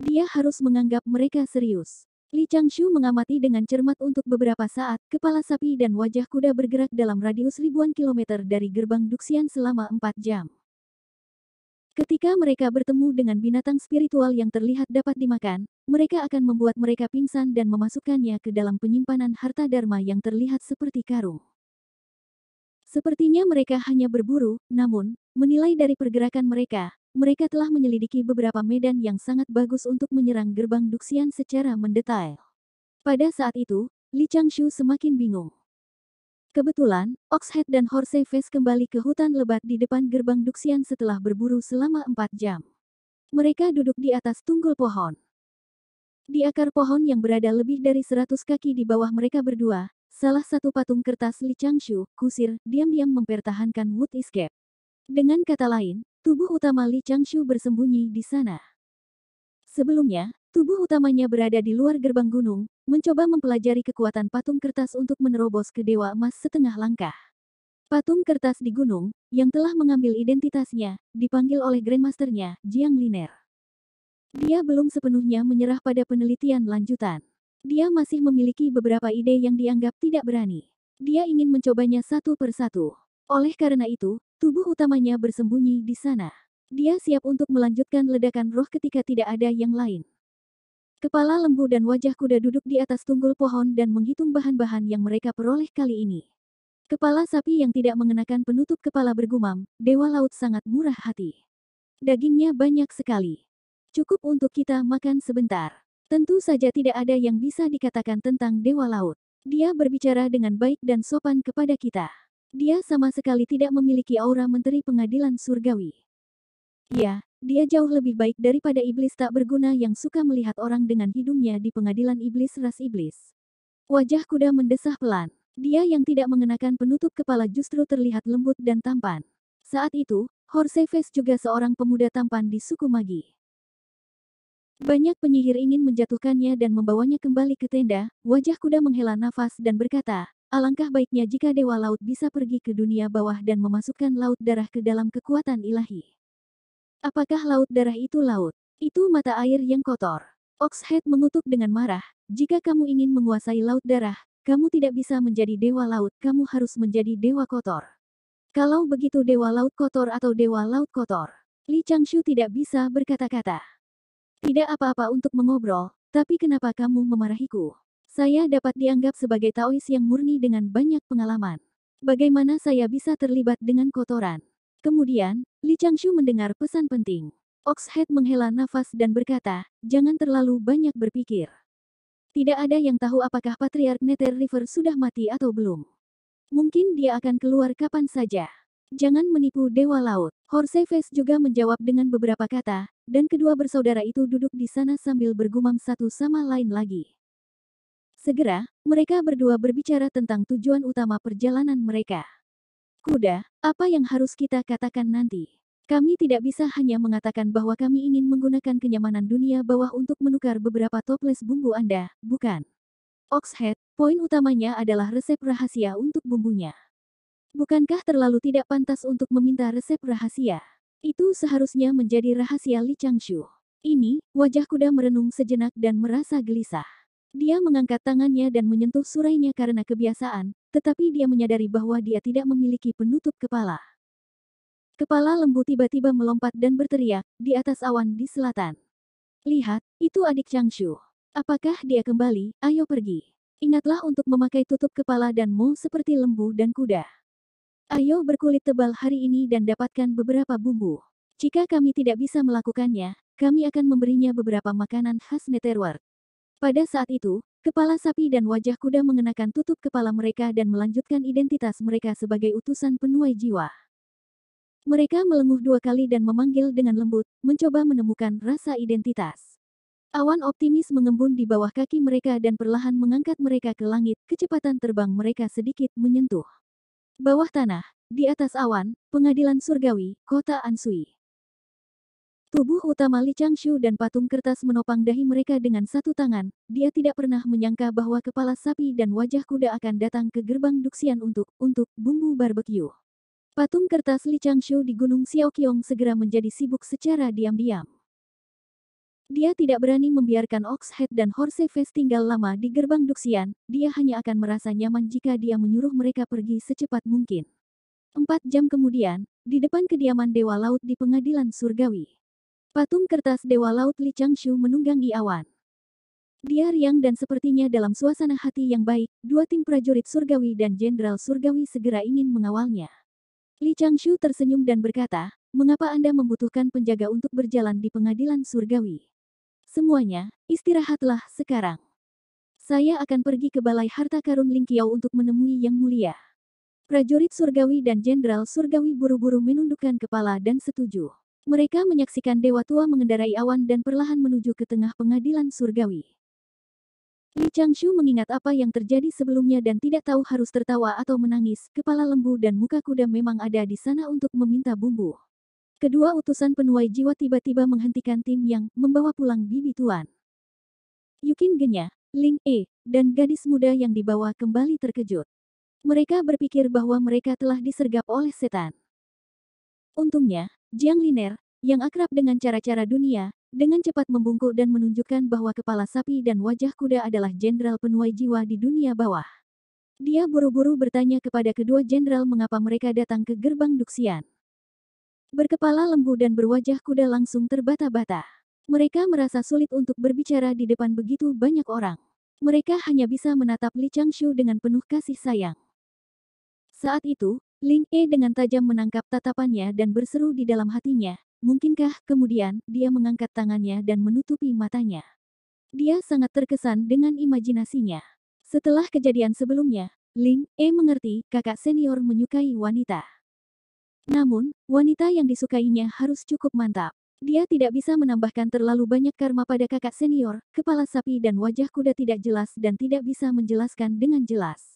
Dia harus menganggap mereka serius. Li Changshu mengamati dengan cermat untuk beberapa saat, kepala sapi dan wajah kuda bergerak dalam radius ribuan kilometer dari gerbang Duxian selama empat jam. Ketika mereka bertemu dengan binatang spiritual yang terlihat dapat dimakan, mereka akan membuat mereka pingsan dan memasukkannya ke dalam penyimpanan harta dharma yang terlihat seperti karung. Sepertinya mereka hanya berburu, namun, menilai dari pergerakan mereka, mereka telah menyelidiki beberapa medan yang sangat bagus untuk menyerang gerbang Duxian secara mendetail. Pada saat itu, Li Changshu semakin bingung. Kebetulan, Oxhead dan Horsey Face kembali ke hutan lebat di depan gerbang Duxian setelah berburu selama empat jam. Mereka duduk di atas tunggul pohon. Di akar pohon yang berada lebih dari seratus kaki di bawah mereka berdua, salah satu patung kertas Li Changshu, kusir, diam-diam mempertahankan wood escape. Dengan kata lain, tubuh utama Li Changshu bersembunyi di sana. Sebelumnya, tubuh utamanya berada di luar gerbang gunung, mencoba mempelajari kekuatan patung kertas untuk menerobos ke Dewa Emas setengah langkah. Patung kertas di gunung, yang telah mengambil identitasnya, dipanggil oleh Grandmasternya, Jiang Liner. Dia belum sepenuhnya menyerah pada penelitian lanjutan. Dia masih memiliki beberapa ide yang dianggap tidak berani. Dia ingin mencobanya satu persatu. Oleh karena itu, tubuh utamanya bersembunyi di sana. Dia siap untuk melanjutkan ledakan roh ketika tidak ada yang lain. Kepala lembu dan wajah kuda duduk di atas tunggul pohon dan menghitung bahan-bahan yang mereka peroleh kali ini. Kepala sapi yang tidak mengenakan penutup kepala bergumam, Dewa Laut sangat murah hati. Dagingnya banyak sekali. Cukup untuk kita makan sebentar. Tentu saja tidak ada yang bisa dikatakan tentang Dewa Laut. Dia berbicara dengan baik dan sopan kepada kita. Dia sama sekali tidak memiliki aura menteri pengadilan surgawi. Ya, dia jauh lebih baik daripada iblis tak berguna yang suka melihat orang dengan hidungnya di pengadilan iblis ras iblis. Wajah kuda mendesah pelan. Dia yang tidak mengenakan penutup kepala justru terlihat lembut dan tampan. Saat itu, Horseves juga seorang pemuda tampan di suku Magi. Banyak penyihir ingin menjatuhkannya dan membawanya kembali ke tenda, wajah kuda menghela nafas dan berkata, Alangkah baiknya jika Dewa Laut bisa pergi ke dunia bawah dan memasukkan Laut Darah ke dalam kekuatan ilahi. Apakah Laut Darah itu laut? Itu mata air yang kotor. Oxhead mengutuk dengan marah, jika kamu ingin menguasai Laut Darah, kamu tidak bisa menjadi Dewa Laut, kamu harus menjadi Dewa Kotor. Kalau begitu Dewa Laut Kotor atau Dewa Laut Kotor, Li Changshu tidak bisa berkata-kata. Tidak apa-apa untuk mengobrol, tapi kenapa kamu memarahiku? Saya dapat dianggap sebagai Taois yang murni dengan banyak pengalaman. Bagaimana saya bisa terlibat dengan kotoran? Kemudian, Li Changshu mendengar pesan penting. Oxhead menghela nafas dan berkata, jangan terlalu banyak berpikir. Tidak ada yang tahu apakah Patriark Nether River sudah mati atau belum. Mungkin dia akan keluar kapan saja. Jangan menipu Dewa Laut. Horseface juga menjawab dengan beberapa kata, dan kedua bersaudara itu duduk di sana sambil bergumam satu sama lain lagi. Segera, mereka berdua berbicara tentang tujuan utama perjalanan mereka. Kuda, apa yang harus kita katakan nanti? Kami tidak bisa hanya mengatakan bahwa kami ingin menggunakan kenyamanan dunia bawah untuk menukar beberapa toples bumbu Anda, bukan. Oxhead, poin utamanya adalah resep rahasia untuk bumbunya. Bukankah terlalu tidak pantas untuk meminta resep rahasia? Itu seharusnya menjadi rahasia Li Changshu. Ini, wajah kuda merenung sejenak dan merasa gelisah. Dia mengangkat tangannya dan menyentuh surainya karena kebiasaan, tetapi dia menyadari bahwa dia tidak memiliki penutup kepala. Kepala lembu tiba-tiba melompat dan berteriak, di atas awan di selatan. Lihat, itu adik Changshu. Apakah dia kembali? Ayo pergi. Ingatlah untuk memakai tutup kepala dan mul seperti lembu dan kuda. Ayo berkulit tebal hari ini dan dapatkan beberapa bumbu. Jika kami tidak bisa melakukannya, kami akan memberinya beberapa makanan khas Netherworld. Pada saat itu, kepala sapi dan wajah kuda mengenakan tutup kepala mereka dan melanjutkan identitas mereka sebagai utusan penuai jiwa. Mereka melenguh dua kali dan memanggil dengan lembut, mencoba menemukan rasa identitas. Awan optimis mengembun di bawah kaki mereka dan perlahan mengangkat mereka ke langit, kecepatan terbang mereka sedikit menyentuh. Bawah tanah, di atas awan, pengadilan surgawi, kota Ansui. Tubuh utama Li Changshu dan patung kertas menopang dahi mereka dengan satu tangan. Dia tidak pernah menyangka bahwa kepala sapi dan wajah kuda akan datang ke gerbang Duxian untuk untuk bumbu barbeque. Patung kertas Li Changshu di Gunung Xiaoqiong segera menjadi sibuk secara diam-diam. Dia tidak berani membiarkan Ox Head dan Horse Face tinggal lama di gerbang Duxian. Dia hanya akan merasa nyaman jika dia menyuruh mereka pergi secepat mungkin. Empat jam kemudian, di depan kediaman Dewa Laut di pengadilan surgawi. Patung kertas Dewa Laut Li Changshu menunggangi awan. Dia riang dan sepertinya dalam suasana hati yang baik, dua tim prajurit surgawi dan jenderal surgawi segera ingin mengawalnya. Li Changshu tersenyum dan berkata, mengapa Anda membutuhkan penjaga untuk berjalan di pengadilan surgawi? Semuanya, istirahatlah sekarang. Saya akan pergi ke Balai Harta Karun Lingkiau untuk menemui Yang Mulia. Prajurit surgawi dan jenderal surgawi buru-buru menundukkan kepala dan setuju. Mereka menyaksikan dewa tua mengendarai awan dan perlahan menuju ke tengah pengadilan surgawi. Li Changshu mengingat apa yang terjadi sebelumnya dan tidak tahu harus tertawa atau menangis, kepala lembu dan muka kuda memang ada di sana untuk meminta bumbu. Kedua utusan penuai jiwa tiba-tiba menghentikan tim yang membawa pulang bibi tuan. Yukin Genya, Ling E, dan gadis muda yang dibawa kembali terkejut. Mereka berpikir bahwa mereka telah disergap oleh setan. Untungnya, Jiang Liner, yang akrab dengan cara-cara dunia, dengan cepat membungkuk dan menunjukkan bahwa kepala sapi dan wajah kuda adalah jenderal penuai jiwa di dunia bawah. Dia buru-buru bertanya kepada kedua jenderal mengapa mereka datang ke gerbang Duxian. Berkepala lembu dan berwajah kuda langsung terbata-bata. Mereka merasa sulit untuk berbicara di depan begitu banyak orang. Mereka hanya bisa menatap Li Changshu dengan penuh kasih sayang. Saat itu, Ling E dengan tajam menangkap tatapannya dan berseru di dalam hatinya, mungkinkah kemudian dia mengangkat tangannya dan menutupi matanya. Dia sangat terkesan dengan imajinasinya. Setelah kejadian sebelumnya, Ling E mengerti kakak senior menyukai wanita. Namun, wanita yang disukainya harus cukup mantap. Dia tidak bisa menambahkan terlalu banyak karma pada kakak senior, kepala sapi dan wajah kuda tidak jelas dan tidak bisa menjelaskan dengan jelas.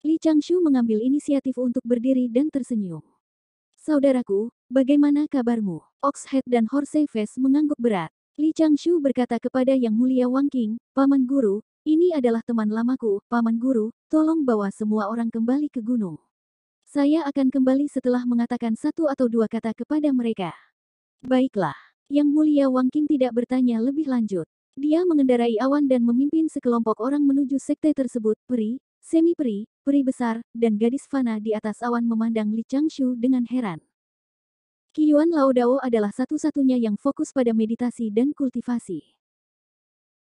Li Changshu mengambil inisiatif untuk berdiri dan tersenyum. Saudaraku, bagaimana kabarmu? Oxhead dan Horsey Face mengangguk berat. Li Changshu berkata kepada Yang Mulia Wang King, Paman Guru, ini adalah teman lamaku, Paman Guru, tolong bawa semua orang kembali ke gunung. Saya akan kembali setelah mengatakan satu atau dua kata kepada mereka. Baiklah, Yang Mulia Wang King tidak bertanya lebih lanjut. Dia mengendarai awan dan memimpin sekelompok orang menuju sekte tersebut, peri, Semi peri, peri besar, dan gadis fana di atas awan memandang Li Changshu dengan heran. Qiyuan Laodao adalah satu-satunya yang fokus pada meditasi dan kultivasi.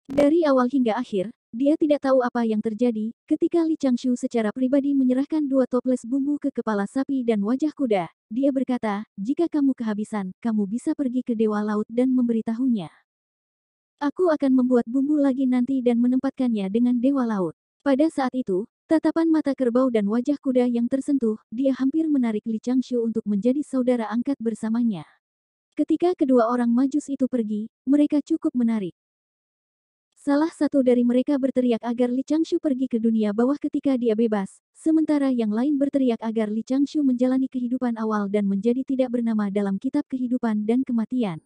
Dari awal hingga akhir, dia tidak tahu apa yang terjadi ketika Li Changshu secara pribadi menyerahkan dua toples bumbu ke kepala sapi dan wajah kuda. Dia berkata, jika kamu kehabisan, kamu bisa pergi ke Dewa Laut dan memberitahunya. Aku akan membuat bumbu lagi nanti dan menempatkannya dengan Dewa Laut. Pada saat itu, tatapan mata kerbau dan wajah kuda yang tersentuh, dia hampir menarik Li Changshu untuk menjadi saudara angkat bersamanya. Ketika kedua orang majus itu pergi, mereka cukup menarik. Salah satu dari mereka berteriak agar Li Changshu pergi ke dunia bawah ketika dia bebas, sementara yang lain berteriak agar Li Changshu menjalani kehidupan awal dan menjadi tidak bernama dalam kitab kehidupan dan kematian.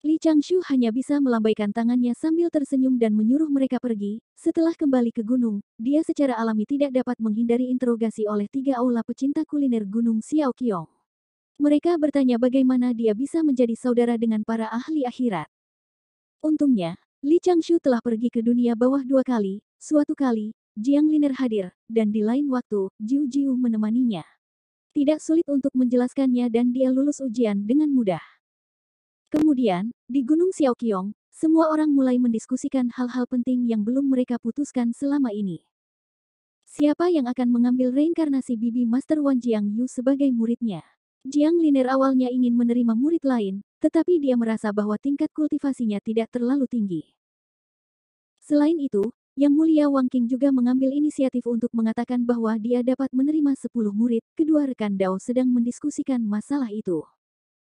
Li Changshu hanya bisa melambaikan tangannya sambil tersenyum dan menyuruh mereka pergi. Setelah kembali ke gunung, dia secara alami tidak dapat menghindari interogasi oleh tiga aula pecinta kuliner Gunung Xiaoqiong. Mereka bertanya bagaimana dia bisa menjadi saudara dengan para ahli akhirat. Untungnya, Li Changshu telah pergi ke dunia bawah dua kali. Suatu kali, Jiang Liner hadir, dan di lain waktu, Jiu Jiu menemaninya. Tidak sulit untuk menjelaskannya dan dia lulus ujian dengan mudah. Kemudian, di Gunung Xiaoqiong, semua orang mulai mendiskusikan hal-hal penting yang belum mereka putuskan selama ini. Siapa yang akan mengambil reinkarnasi Bibi Master Wan Jiang Yu sebagai muridnya? Jiang Liner awalnya ingin menerima murid lain, tetapi dia merasa bahwa tingkat kultivasinya tidak terlalu tinggi. Selain itu, Yang Mulia Wang King juga mengambil inisiatif untuk mengatakan bahwa dia dapat menerima 10 murid, kedua rekan Dao sedang mendiskusikan masalah itu.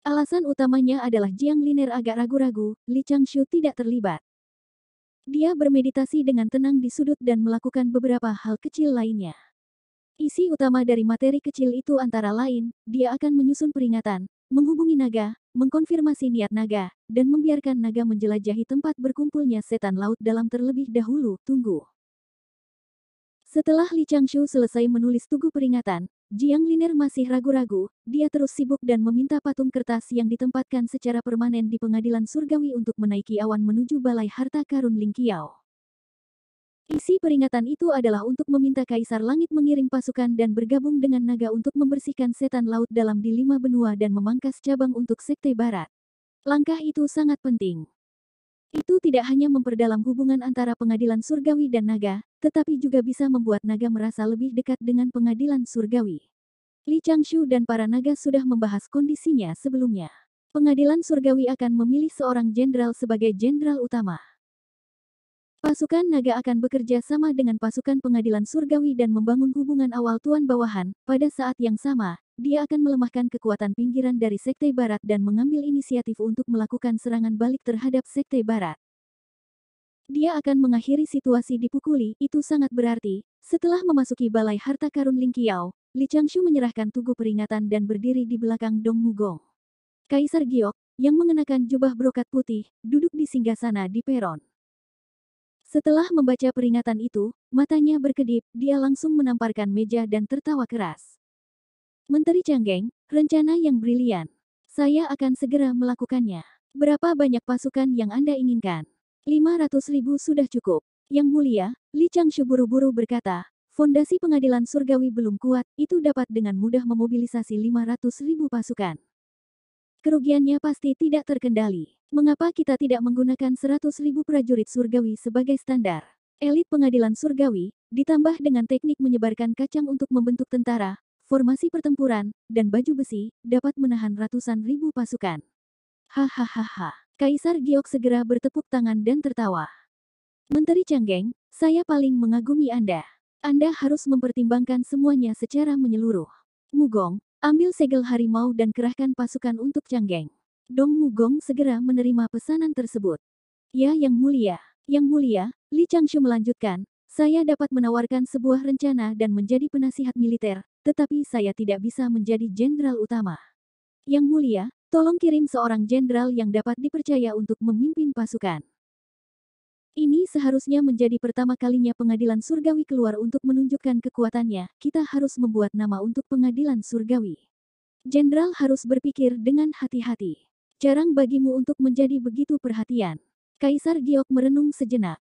Alasan utamanya adalah Jiang Liner agak ragu-ragu, Li Changshu tidak terlibat. Dia bermeditasi dengan tenang di sudut dan melakukan beberapa hal kecil lainnya. Isi utama dari materi kecil itu antara lain, dia akan menyusun peringatan, menghubungi naga, mengkonfirmasi niat naga, dan membiarkan naga menjelajahi tempat berkumpulnya setan laut dalam terlebih dahulu, tunggu. Setelah Li Changshu selesai menulis tugu peringatan, Jiang Liner masih ragu-ragu, dia terus sibuk dan meminta patung kertas yang ditempatkan secara permanen di pengadilan surgawi untuk menaiki awan menuju Balai Harta Karun Lingkiao. Isi peringatan itu adalah untuk meminta Kaisar Langit mengirim pasukan dan bergabung dengan naga untuk membersihkan setan laut dalam di lima benua dan memangkas cabang untuk Sekte Barat. Langkah itu sangat penting. Itu tidak hanya memperdalam hubungan antara pengadilan surgawi dan naga, tetapi juga bisa membuat naga merasa lebih dekat dengan pengadilan surgawi. Li Changshu dan para naga sudah membahas kondisinya sebelumnya. Pengadilan surgawi akan memilih seorang jenderal sebagai jenderal utama. Pasukan naga akan bekerja sama dengan pasukan pengadilan surgawi dan membangun hubungan awal tuan bawahan. Pada saat yang sama, dia akan melemahkan kekuatan pinggiran dari Sekte Barat dan mengambil inisiatif untuk melakukan serangan balik terhadap Sekte Barat. Dia akan mengakhiri situasi dipukuli, itu sangat berarti. Setelah memasuki Balai Harta Karun Lingqiao, Li Changshu menyerahkan tugu peringatan dan berdiri di belakang Dong Mugong. Kaisar Giok, yang mengenakan jubah brokat putih, duduk di singgasana di peron. Setelah membaca peringatan itu, matanya berkedip, dia langsung menamparkan meja dan tertawa keras. Menteri Changgeng, rencana yang brilian. Saya akan segera melakukannya. Berapa banyak pasukan yang Anda inginkan? 500 ribu sudah cukup. Yang mulia, Li Changshu buru-buru berkata, fondasi pengadilan surgawi belum kuat, itu dapat dengan mudah memobilisasi 500 ribu pasukan. Kerugiannya pasti tidak terkendali. Mengapa kita tidak menggunakan 100 ribu prajurit surgawi sebagai standar? Elit pengadilan surgawi, ditambah dengan teknik menyebarkan kacang untuk membentuk tentara, formasi pertempuran, dan baju besi, dapat menahan ratusan ribu pasukan. Hahaha. Kaisar Giok segera bertepuk tangan dan tertawa. Menteri Canggeng, saya paling mengagumi Anda. Anda harus mempertimbangkan semuanya secara menyeluruh. Mugong, ambil segel harimau dan kerahkan pasukan untuk Canggeng. Dong Mugong segera menerima pesanan tersebut. Ya Yang Mulia, Yang Mulia, Li Changshu melanjutkan, saya dapat menawarkan sebuah rencana dan menjadi penasihat militer, tetapi saya tidak bisa menjadi jenderal utama. Yang mulia, tolong kirim seorang jenderal yang dapat dipercaya untuk memimpin pasukan. Ini seharusnya menjadi pertama kalinya pengadilan surgawi keluar untuk menunjukkan kekuatannya. Kita harus membuat nama untuk pengadilan surgawi. Jenderal harus berpikir dengan hati-hati. Jarang bagimu untuk menjadi begitu perhatian. Kaisar Giok merenung sejenak.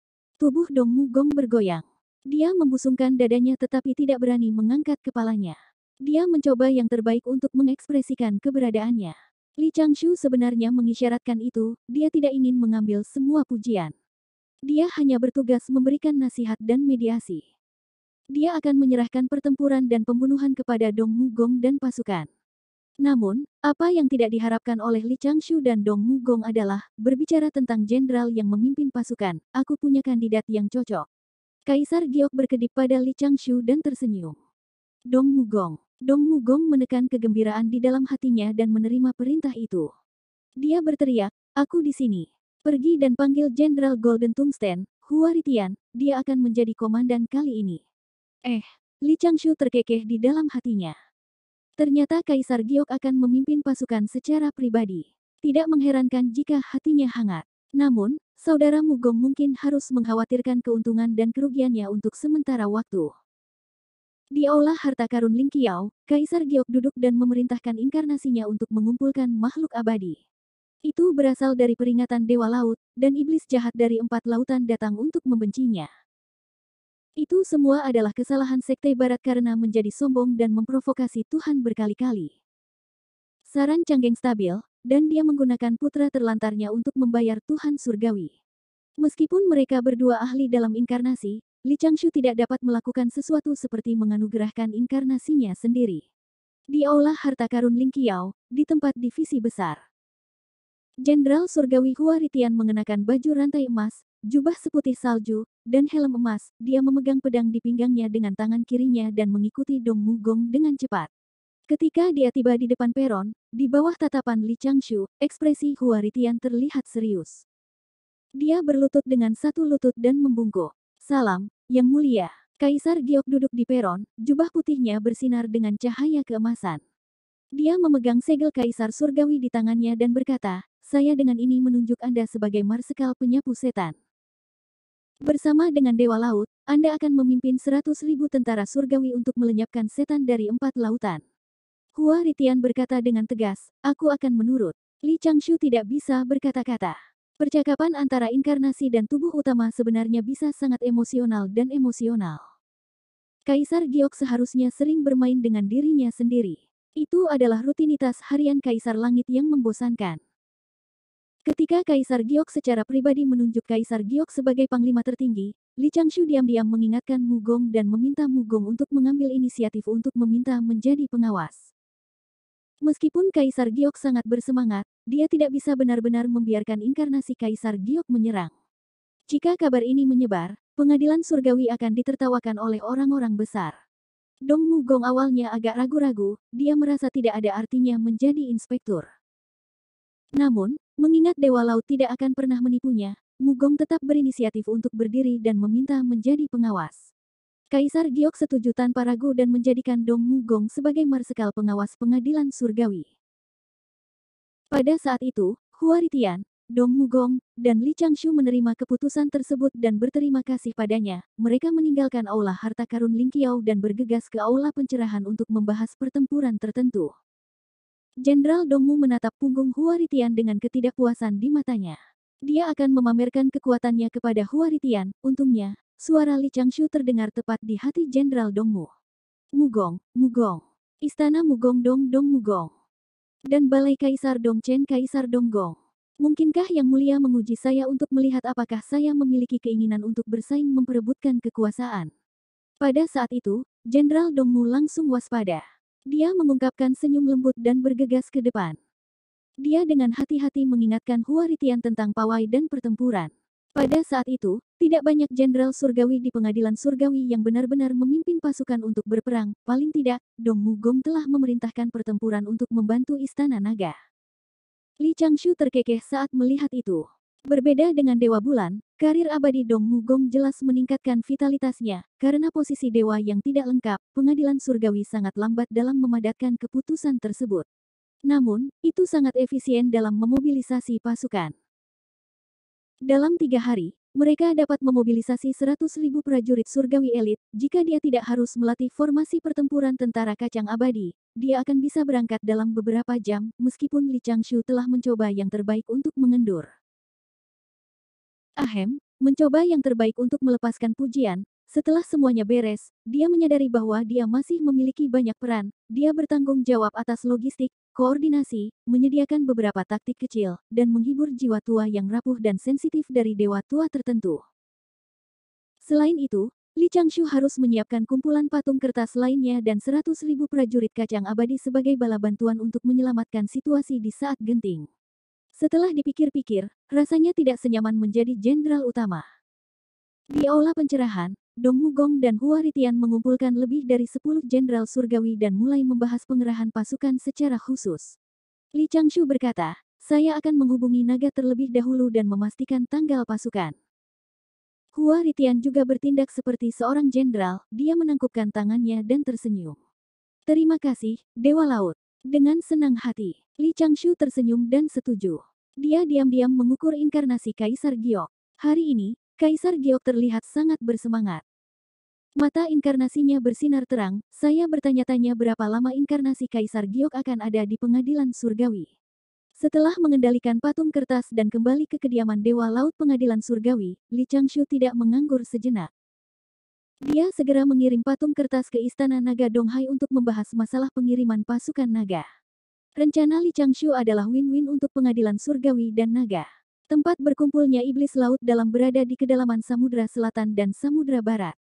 Tubuh Dong Mugong bergoyang. Dia membusungkan dadanya tetapi tidak berani mengangkat kepalanya. Dia mencoba yang terbaik untuk mengekspresikan keberadaannya. Li Changshu sebenarnya mengisyaratkan itu, dia tidak ingin mengambil semua pujian. Dia hanya bertugas memberikan nasihat dan mediasi. Dia akan menyerahkan pertempuran dan pembunuhan kepada Dong Mugong dan pasukan. Namun, apa yang tidak diharapkan oleh Li Changshu dan Dong Mugong adalah, berbicara tentang jenderal yang memimpin pasukan, aku punya kandidat yang cocok. Kaisar Giok berkedip pada Li Changshu dan tersenyum. Dong Mugong. Dong Mugong menekan kegembiraan di dalam hatinya dan menerima perintah itu. Dia berteriak, aku di sini. Pergi dan panggil Jenderal Golden Tungsten, Hua Ritian, dia akan menjadi komandan kali ini. Eh, Li Changshu terkekeh di dalam hatinya. Ternyata Kaisar Giok akan memimpin pasukan secara pribadi. Tidak mengherankan jika hatinya hangat. Namun, Saudara Mugong mungkin harus mengkhawatirkan keuntungan dan kerugiannya untuk sementara waktu. Di aula harta karun Ling Qiao, Kaisar Giok duduk dan memerintahkan inkarnasinya untuk mengumpulkan makhluk abadi. Itu berasal dari peringatan Dewa Laut, dan iblis jahat dari empat lautan datang untuk membencinya. Itu semua adalah kesalahan Sekte Barat karena menjadi sombong dan memprovokasi Tuhan berkali-kali. Saran Canggeng stabil, dan dia menggunakan putra terlantarnya untuk membayar Tuhan Surgawi. Meskipun mereka berdua ahli dalam inkarnasi, Li Changshu tidak dapat melakukan sesuatu seperti menganugerahkan inkarnasinya sendiri. Diolah olah harta karun Ling Lingqiao, di tempat divisi besar. Jenderal Surgawi Hua Ritian mengenakan baju rantai emas, jubah seputih salju, dan helm emas, dia memegang pedang di pinggangnya dengan tangan kirinya dan mengikuti Dong Mugong dengan cepat. Ketika dia tiba di depan peron, di bawah tatapan Li Changshu, ekspresi Huaritian terlihat serius. Dia berlutut dengan satu lutut dan membungkuk. Salam, Yang Mulia. Kaisar Giok duduk di peron, jubah putihnya bersinar dengan cahaya keemasan. Dia memegang segel Kaisar Surgawi di tangannya dan berkata, saya dengan ini menunjuk Anda sebagai Marsekal Penyapu Setan. Bersama dengan Dewa Laut, Anda akan memimpin 100.000 tentara surgawi untuk melenyapkan setan dari empat lautan. Hua Ritian berkata dengan tegas, aku akan menurut. Li Changshu tidak bisa berkata-kata. Percakapan antara inkarnasi dan tubuh utama sebenarnya bisa sangat emosional dan emosional. Kaisar Giok seharusnya sering bermain dengan dirinya sendiri. Itu adalah rutinitas harian Kaisar Langit yang membosankan. Ketika Kaisar Giok secara pribadi menunjuk Kaisar Giok sebagai panglima tertinggi, Li Changshu diam-diam mengingatkan Mugong dan meminta Mugong untuk mengambil inisiatif untuk meminta menjadi pengawas. Meskipun Kaisar Giok sangat bersemangat, dia tidak bisa benar-benar membiarkan inkarnasi Kaisar Giok menyerang. Jika kabar ini menyebar, pengadilan surgawi akan ditertawakan oleh orang-orang besar. Dong Mugong awalnya agak ragu-ragu, dia merasa tidak ada artinya menjadi inspektur. Namun, Mengingat Dewa Laut tidak akan pernah menipunya, Mugong tetap berinisiatif untuk berdiri dan meminta menjadi pengawas. Kaisar Giok setuju tanpa ragu dan menjadikan Dong Mugong sebagai marsekal pengawas pengadilan surgawi. Pada saat itu, Huaritian, Dong Mugong, dan Li Changshu menerima keputusan tersebut dan berterima kasih padanya. Mereka meninggalkan Aula Harta Karun Lingqiao dan bergegas ke Aula Pencerahan untuk membahas pertempuran tertentu. Jenderal Dongmu menatap punggung Huaritian dengan ketidakpuasan di matanya. Dia akan memamerkan kekuatannya kepada Huaritian, untungnya, suara Li Changshu terdengar tepat di hati Jenderal Dongmu. Mugong, Mugong. Istana Mugong Dong Dong Mugong. Dan Balai Kaisar Dong Chen Kaisar Dong Gong. Mungkinkah Yang Mulia menguji saya untuk melihat apakah saya memiliki keinginan untuk bersaing memperebutkan kekuasaan? Pada saat itu, Jenderal Dongmu langsung waspada. Dia mengungkapkan senyum lembut dan bergegas ke depan. Dia dengan hati-hati mengingatkan Huaritian tentang pawai dan pertempuran. Pada saat itu, tidak banyak jenderal surgawi di pengadilan surgawi yang benar-benar memimpin pasukan untuk berperang. Paling tidak, Dong Mugong telah memerintahkan pertempuran untuk membantu istana naga. Li Changshu terkekeh saat melihat itu. Berbeda dengan Dewa Bulan, karir abadi Dong Mugong jelas meningkatkan vitalitasnya, karena posisi dewa yang tidak lengkap, pengadilan surgawi sangat lambat dalam memadatkan keputusan tersebut. Namun, itu sangat efisien dalam memobilisasi pasukan. Dalam tiga hari, mereka dapat memobilisasi 100.000 prajurit surgawi elit. Jika dia tidak harus melatih formasi pertempuran tentara kacang abadi, dia akan bisa berangkat dalam beberapa jam, meskipun Li Changshu telah mencoba yang terbaik untuk mengendur. Ahem, mencoba yang terbaik untuk melepaskan pujian, setelah semuanya beres, dia menyadari bahwa dia masih memiliki banyak peran. Dia bertanggung jawab atas logistik, koordinasi, menyediakan beberapa taktik kecil, dan menghibur jiwa tua yang rapuh dan sensitif dari dewa tua tertentu. Selain itu, Li Changshu harus menyiapkan kumpulan patung kertas lainnya dan 100.000 prajurit kacang abadi sebagai bala bantuan untuk menyelamatkan situasi di saat genting. Setelah dipikir-pikir, rasanya tidak senyaman menjadi jenderal utama. Di aula pencerahan, Dong Mugong dan Hua Ritian mengumpulkan lebih dari 10 jenderal surgawi dan mulai membahas pengerahan pasukan secara khusus. Li Changshu berkata, saya akan menghubungi naga terlebih dahulu dan memastikan tanggal pasukan. Hua Ritian juga bertindak seperti seorang jenderal, dia menangkupkan tangannya dan tersenyum. Terima kasih, Dewa Laut. Dengan senang hati, Li Changshu tersenyum dan setuju. Dia diam-diam mengukur inkarnasi Kaisar Giok. Hari ini, Kaisar Giok terlihat sangat bersemangat. Mata inkarnasinya bersinar terang, saya bertanya-tanya berapa lama inkarnasi Kaisar Giok akan ada di pengadilan surgawi. Setelah mengendalikan patung kertas dan kembali ke kediaman Dewa Laut Pengadilan Surgawi, Li Changshu tidak menganggur sejenak. Dia segera mengirim patung kertas ke Istana Naga Donghai untuk membahas masalah pengiriman pasukan naga. Rencana Li Changshu adalah win-win untuk pengadilan surgawi dan naga. Tempat berkumpulnya iblis laut dalam berada di kedalaman samudera selatan dan samudera barat.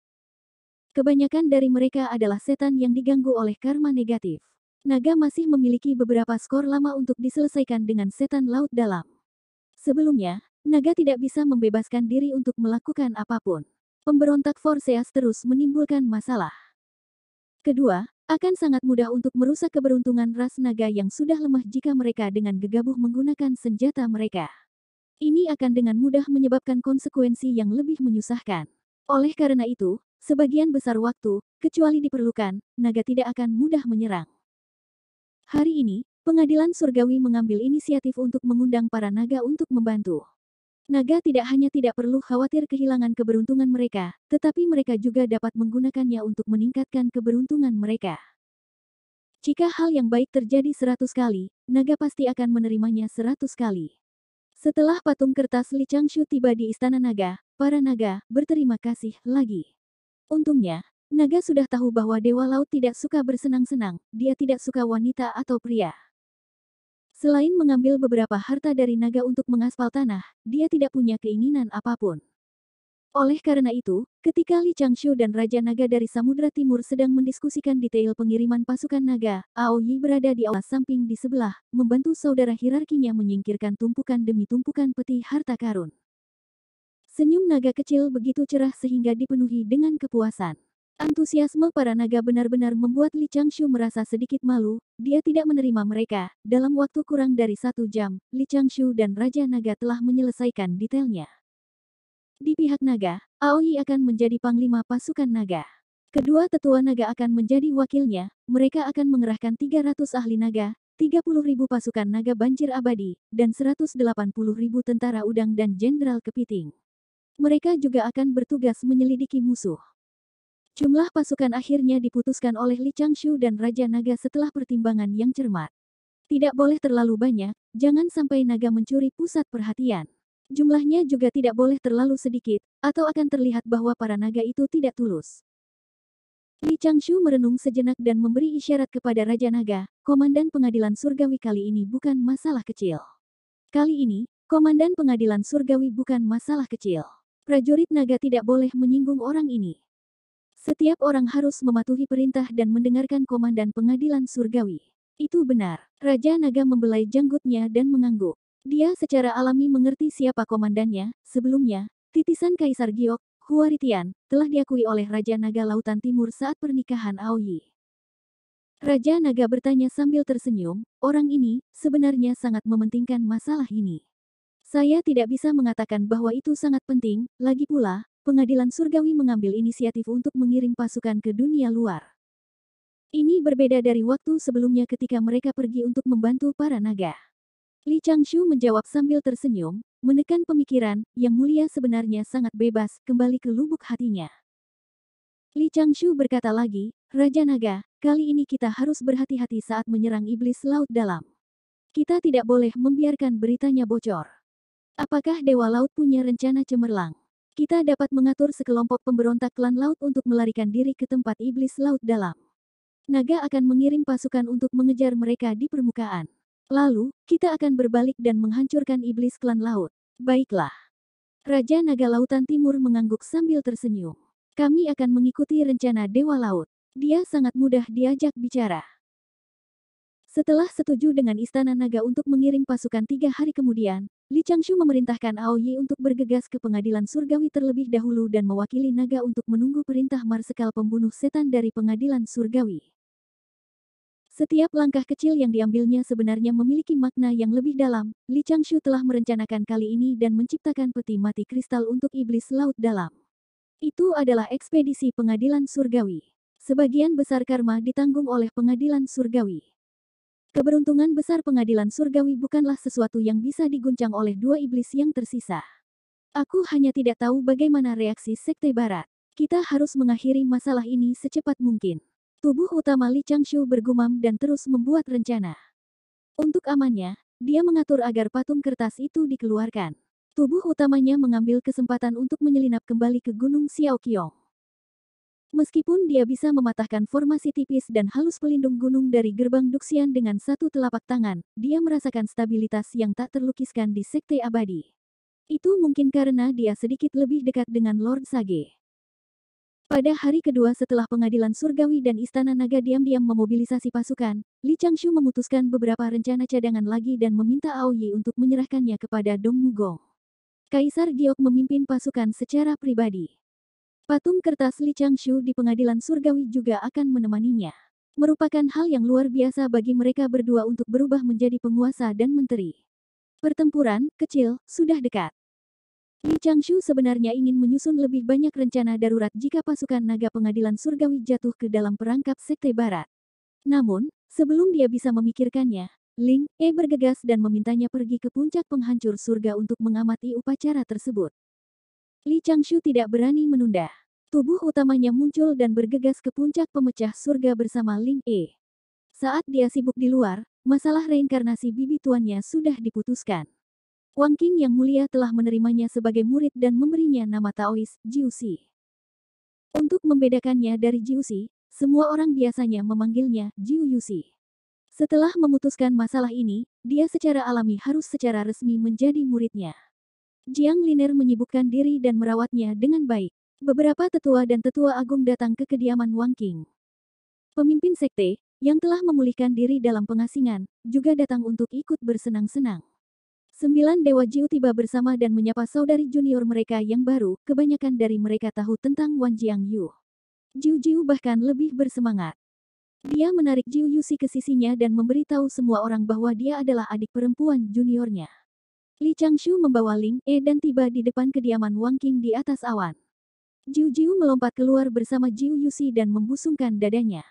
Kebanyakan dari mereka adalah setan yang diganggu oleh karma negatif. Naga masih memiliki beberapa skor lama untuk diselesaikan dengan setan laut dalam. Sebelumnya, naga tidak bisa membebaskan diri untuk melakukan apapun. Pemberontak Forseas terus menimbulkan masalah. Kedua, akan sangat mudah untuk merusak keberuntungan ras naga yang sudah lemah jika mereka dengan gegabah menggunakan senjata mereka. Ini akan dengan mudah menyebabkan konsekuensi yang lebih menyusahkan. Oleh karena itu, sebagian besar waktu, kecuali diperlukan, naga tidak akan mudah menyerang. Hari ini, pengadilan surgawi mengambil inisiatif untuk mengundang para naga untuk membantu. Naga tidak hanya tidak perlu khawatir kehilangan keberuntungan mereka, tetapi mereka juga dapat menggunakannya untuk meningkatkan keberuntungan mereka. Jika hal yang baik terjadi seratus kali, naga pasti akan menerimanya seratus kali. Setelah patung kertas Li Changshu tiba di istana naga, para naga berterima kasih lagi. Untungnya, naga sudah tahu bahwa Dewa Laut tidak suka bersenang-senang, dia tidak suka wanita atau pria. Selain mengambil beberapa harta dari naga untuk mengaspal tanah, dia tidak punya keinginan apapun. Oleh karena itu, ketika Li Changshu dan Raja Naga dari Samudra Timur sedang mendiskusikan detail pengiriman pasukan naga, Ao Yi berada di aula samping di sebelah, membantu saudara hierarkinya menyingkirkan tumpukan demi tumpukan peti harta karun. Senyum naga kecil begitu cerah sehingga dipenuhi dengan kepuasan. Antusiasme para naga benar-benar membuat Li Changshu merasa sedikit malu, dia tidak menerima mereka. Dalam waktu kurang dari satu jam, Li Changshu dan Raja Naga telah menyelesaikan detailnya. Di pihak naga, Aoi akan menjadi panglima pasukan naga. Kedua tetua naga akan menjadi wakilnya, mereka akan mengerahkan 300 ahli naga, ribu pasukan naga banjir abadi, dan ribu tentara udang dan jenderal kepiting. Mereka juga akan bertugas menyelidiki musuh. Jumlah pasukan akhirnya diputuskan oleh Li Changshu dan Raja Naga setelah pertimbangan yang cermat. Tidak boleh terlalu banyak, jangan sampai naga mencuri pusat perhatian. Jumlahnya juga tidak boleh terlalu sedikit, atau akan terlihat bahwa para naga itu tidak tulus. Li Changshu merenung sejenak dan memberi isyarat kepada Raja Naga, Komandan Pengadilan Surgawi kali ini bukan masalah kecil. Kali ini, Komandan Pengadilan Surgawi bukan masalah kecil. Prajurit naga tidak boleh menyinggung orang ini. Setiap orang harus mematuhi perintah dan mendengarkan komandan pengadilan surgawi. Itu benar. Raja Naga membelai janggutnya dan mengangguk. Dia secara alami mengerti siapa komandannya. Sebelumnya, titisan Kaisar Giok, Huaritian, telah diakui oleh Raja Naga Lautan Timur saat pernikahan Aoyi. Raja Naga bertanya sambil tersenyum, orang ini sebenarnya sangat mementingkan masalah ini. Saya tidak bisa mengatakan bahwa itu sangat penting, lagi pula, pengadilan surgawi mengambil inisiatif untuk mengirim pasukan ke dunia luar. Ini berbeda dari waktu sebelumnya ketika mereka pergi untuk membantu para naga. Li Changshu menjawab sambil tersenyum, menekan pemikiran, yang mulia sebenarnya sangat bebas, kembali ke lubuk hatinya. Li Changshu berkata lagi, Raja Naga, kali ini kita harus berhati-hati saat menyerang iblis laut dalam. Kita tidak boleh membiarkan beritanya bocor. Apakah Dewa Laut punya rencana cemerlang? Kita dapat mengatur sekelompok pemberontak klan laut untuk melarikan diri ke tempat iblis laut dalam. Naga akan mengirim pasukan untuk mengejar mereka di permukaan. Lalu, kita akan berbalik dan menghancurkan iblis klan laut. Baiklah. Raja Naga Lautan Timur mengangguk sambil tersenyum. Kami akan mengikuti rencana Dewa Laut. Dia sangat mudah diajak bicara. Setelah setuju dengan Istana Naga untuk mengirim pasukan tiga hari kemudian, Li Changshu memerintahkan Ao Yi untuk bergegas ke pengadilan surgawi terlebih dahulu dan mewakili naga untuk menunggu perintah marsekal pembunuh setan dari pengadilan surgawi. Setiap langkah kecil yang diambilnya sebenarnya memiliki makna yang lebih dalam. Li Changshu telah merencanakan kali ini dan menciptakan peti mati kristal untuk iblis laut dalam. Itu adalah ekspedisi pengadilan surgawi. Sebagian besar karma ditanggung oleh pengadilan surgawi. Keberuntungan besar pengadilan surgawi bukanlah sesuatu yang bisa diguncang oleh dua iblis yang tersisa. Aku hanya tidak tahu bagaimana reaksi Sekte Barat. Kita harus mengakhiri masalah ini secepat mungkin. Tubuh utama Li Changshu bergumam dan terus membuat rencana. Untuk amannya, dia mengatur agar patung kertas itu dikeluarkan. Tubuh utamanya mengambil kesempatan untuk menyelinap kembali ke Gunung Xiaoqiong. Meskipun dia bisa mematahkan formasi tipis dan halus pelindung gunung dari gerbang Duxian dengan satu telapak tangan, dia merasakan stabilitas yang tak terlukiskan di Sekte Abadi. Itu mungkin karena dia sedikit lebih dekat dengan Lord Sage. Pada hari kedua setelah pengadilan surgawi dan istana naga diam-diam memobilisasi pasukan, Li Changshu memutuskan beberapa rencana cadangan lagi dan meminta Ao Yi untuk menyerahkannya kepada Dong Mugong. Kaisar Giok memimpin pasukan secara pribadi. Patung kertas Li Changshu di pengadilan surgawi juga akan menemaninya. Merupakan hal yang luar biasa bagi mereka berdua untuk berubah menjadi penguasa dan menteri. Pertempuran, kecil, sudah dekat. Li Changshu sebenarnya ingin menyusun lebih banyak rencana darurat jika pasukan naga pengadilan surgawi jatuh ke dalam perangkap Sekte Barat. Namun, sebelum dia bisa memikirkannya, Ling E bergegas dan memintanya pergi ke puncak penghancur surga untuk mengamati upacara tersebut. Li Changshu tidak berani menunda. Tubuh utamanya muncul dan bergegas ke puncak pemecah surga bersama Ling E. Saat dia sibuk di luar, masalah reinkarnasi bibi tuannya sudah diputuskan. Wang King yang mulia telah menerimanya sebagai murid dan memberinya nama Taois, Jiusi. Untuk membedakannya dari Jiusi, semua orang biasanya memanggilnya Jiu Yusi. Setelah memutuskan masalah ini, dia secara alami harus secara resmi menjadi muridnya. Jiang Liner menyibukkan diri dan merawatnya dengan baik. Beberapa tetua dan tetua agung datang ke kediaman Wang King. Pemimpin sekte, yang telah memulihkan diri dalam pengasingan, juga datang untuk ikut bersenang-senang. Sembilan Dewa Jiu tiba bersama dan menyapa saudari junior mereka yang baru, kebanyakan dari mereka tahu tentang Wan Jiang Yu. Jiu Jiu bahkan lebih bersemangat. Dia menarik Jiu Yusi ke sisinya dan memberitahu semua orang bahwa dia adalah adik perempuan juniornya. Li Changshu membawa Ling E dan tiba di depan kediaman Wang Qing di atas awan. Jiu Jiu melompat keluar bersama Jiu Yusi dan membusungkan dadanya.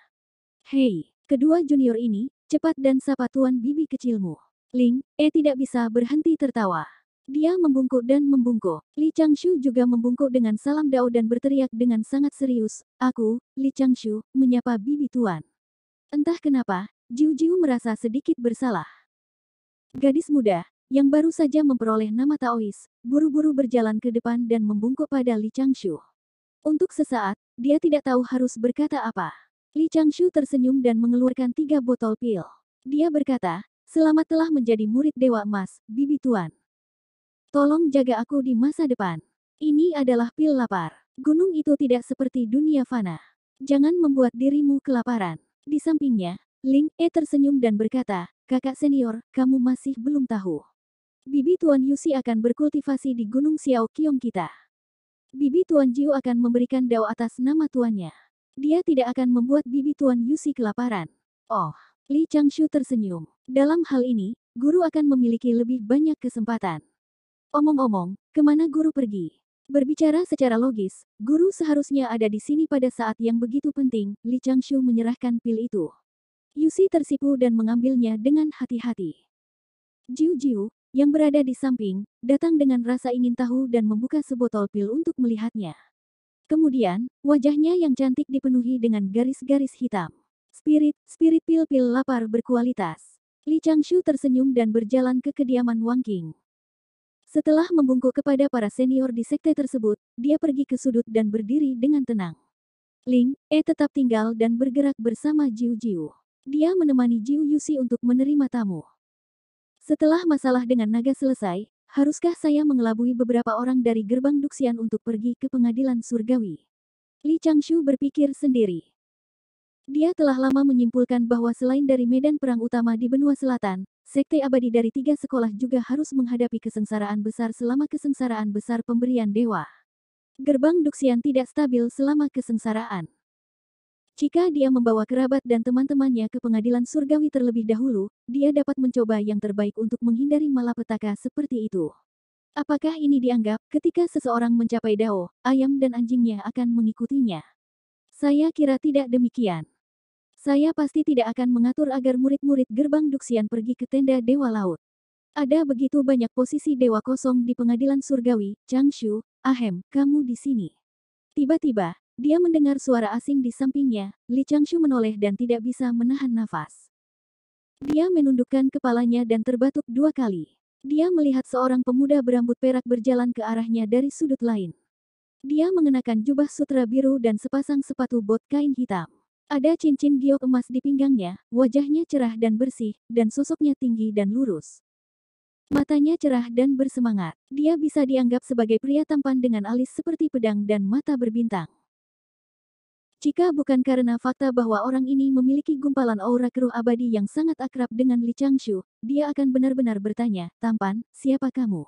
Hei, kedua junior ini, cepat dan sapa tuan bibi kecilmu. Ling E tidak bisa berhenti tertawa. Dia membungkuk dan membungkuk. Li Changshu juga membungkuk dengan salam dao dan berteriak dengan sangat serius, Aku, Li Changshu, menyapa bibi tuan. Entah kenapa, Jiu Jiu merasa sedikit bersalah. Gadis muda, yang baru saja memperoleh nama Taois, buru-buru berjalan ke depan dan membungkuk pada Li Changshu. Untuk sesaat, dia tidak tahu harus berkata apa. Li Changshu tersenyum dan mengeluarkan tiga botol pil. Dia berkata, selamat telah menjadi murid Dewa Emas, Bibi Tuan. Tolong jaga aku di masa depan. Ini adalah pil lapar. Gunung itu tidak seperti dunia fana. Jangan membuat dirimu kelaparan. Di sampingnya, Ling E tersenyum dan berkata, kakak senior, kamu masih belum tahu. Bibi Tuan Yusi akan berkultivasi di Gunung Xiao Kiong kita. Bibi Tuan Jiu akan memberikan dao atas nama tuannya. Dia tidak akan membuat Bibi Tuan Yusi kelaparan. Oh, Li Changshu tersenyum. Dalam hal ini, guru akan memiliki lebih banyak kesempatan. Omong-omong, kemana guru pergi? Berbicara secara logis, guru seharusnya ada di sini pada saat yang begitu penting, Li Changshu menyerahkan pil itu. Yusi tersipu dan mengambilnya dengan hati-hati. Jiu Jiu, yang berada di samping, datang dengan rasa ingin tahu dan membuka sebotol pil untuk melihatnya. Kemudian, wajahnya yang cantik dipenuhi dengan garis-garis hitam. Spirit, spirit pil-pil lapar berkualitas. Li Changshu tersenyum dan berjalan ke kediaman Wang King. Setelah membungkuk kepada para senior di sekte tersebut, dia pergi ke sudut dan berdiri dengan tenang. Ling, E tetap tinggal dan bergerak bersama Jiu Jiu. Dia menemani Jiu Yusi untuk menerima tamu. Setelah masalah dengan naga selesai, haruskah saya mengelabui beberapa orang dari gerbang Duxian untuk pergi ke pengadilan surgawi? Li Changshu berpikir sendiri. Dia telah lama menyimpulkan bahwa selain dari medan perang utama di benua selatan, sekte abadi dari tiga sekolah juga harus menghadapi kesengsaraan besar selama kesengsaraan besar pemberian dewa. Gerbang Duxian tidak stabil selama kesengsaraan. Jika dia membawa kerabat dan teman-temannya ke pengadilan surgawi terlebih dahulu, dia dapat mencoba yang terbaik untuk menghindari malapetaka seperti itu. Apakah ini dianggap ketika seseorang mencapai dao, ayam dan anjingnya akan mengikutinya? Saya kira tidak demikian. Saya pasti tidak akan mengatur agar murid-murid gerbang Duksian pergi ke tenda Dewa Laut. Ada begitu banyak posisi dewa kosong di pengadilan surgawi, Changshu, Ahem, kamu di sini. Tiba-tiba, dia mendengar suara asing di sampingnya, Li Changshu menoleh dan tidak bisa menahan nafas. Dia menundukkan kepalanya dan terbatuk dua kali. Dia melihat seorang pemuda berambut perak berjalan ke arahnya dari sudut lain. Dia mengenakan jubah sutra biru dan sepasang sepatu bot kain hitam. Ada cincin giok emas di pinggangnya, wajahnya cerah dan bersih, dan sosoknya tinggi dan lurus. Matanya cerah dan bersemangat. Dia bisa dianggap sebagai pria tampan dengan alis seperti pedang dan mata berbintang. Jika bukan karena fakta bahwa orang ini memiliki gumpalan aura keruh abadi yang sangat akrab dengan Li Changshu, dia akan benar-benar bertanya, tampan, siapa kamu?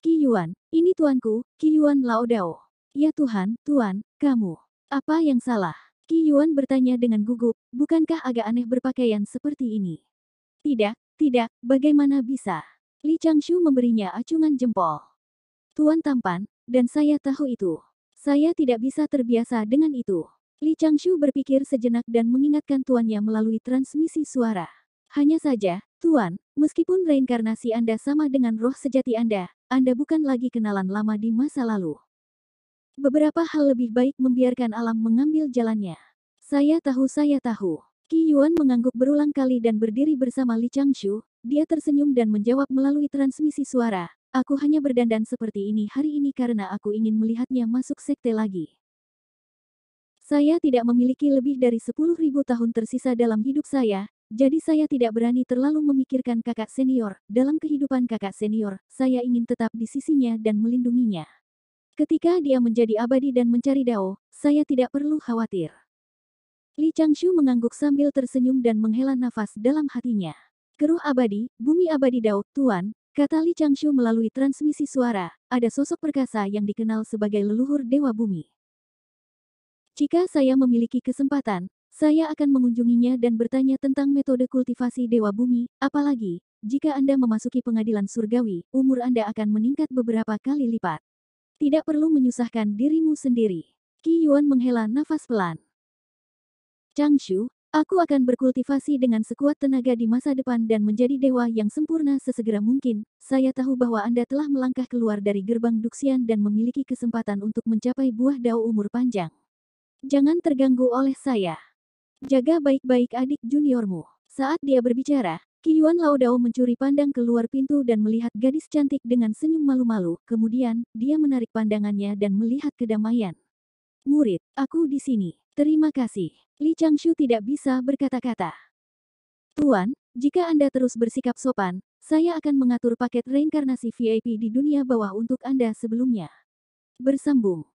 Qi Yuan, ini tuanku, Qi Yuan Lao Dao. Ya Tuhan, Tuan, kamu. Apa yang salah? Qi Yuan bertanya dengan gugup, bukankah agak aneh berpakaian seperti ini? Tidak, tidak, bagaimana bisa? Li Changshu memberinya acungan jempol. Tuan tampan, dan saya tahu itu. Saya tidak bisa terbiasa dengan itu. Li Changshu berpikir sejenak dan mengingatkan tuannya melalui transmisi suara. Hanya saja, Tuan, meskipun reinkarnasi Anda sama dengan roh sejati Anda, Anda bukan lagi kenalan lama di masa lalu. Beberapa hal lebih baik membiarkan alam mengambil jalannya. Saya tahu, saya tahu. Qi Yuan mengangguk berulang kali dan berdiri bersama Li Changshu. Dia tersenyum dan menjawab melalui transmisi suara. Aku hanya berdandan seperti ini hari ini karena aku ingin melihatnya masuk sekte lagi. Saya tidak memiliki lebih dari sepuluh ribu tahun tersisa dalam hidup saya, jadi saya tidak berani terlalu memikirkan kakak senior. Dalam kehidupan kakak senior, saya ingin tetap di sisinya dan melindunginya. Ketika dia menjadi abadi dan mencari Dao, saya tidak perlu khawatir. Li Changshu mengangguk sambil tersenyum dan menghela nafas dalam hatinya. Keruh abadi, bumi abadi Dao, Tuan, kata Li Changshu melalui transmisi suara, ada sosok perkasa yang dikenal sebagai leluhur Dewa Bumi. Jika saya memiliki kesempatan, saya akan mengunjunginya dan bertanya tentang metode kultivasi dewa bumi, apalagi jika Anda memasuki pengadilan surgawi, umur Anda akan meningkat beberapa kali lipat. Tidak perlu menyusahkan dirimu sendiri. Qi Yuan menghela nafas pelan. Chang Shu, aku akan berkultivasi dengan sekuat tenaga di masa depan dan menjadi dewa yang sempurna sesegera mungkin. Saya tahu bahwa Anda telah melangkah keluar dari gerbang Duxian dan memiliki kesempatan untuk mencapai buah dao umur panjang. Jangan terganggu oleh saya. Jaga baik-baik adik juniormu. Saat dia berbicara, Kiyuan Dao mencuri pandang keluar pintu dan melihat gadis cantik dengan senyum malu-malu. Kemudian, dia menarik pandangannya dan melihat kedamaian. Murid, aku di sini. Terima kasih. Li Changshu tidak bisa berkata-kata. Tuan, jika Anda terus bersikap sopan, saya akan mengatur paket reinkarnasi VIP di dunia bawah untuk Anda sebelumnya. Bersambung.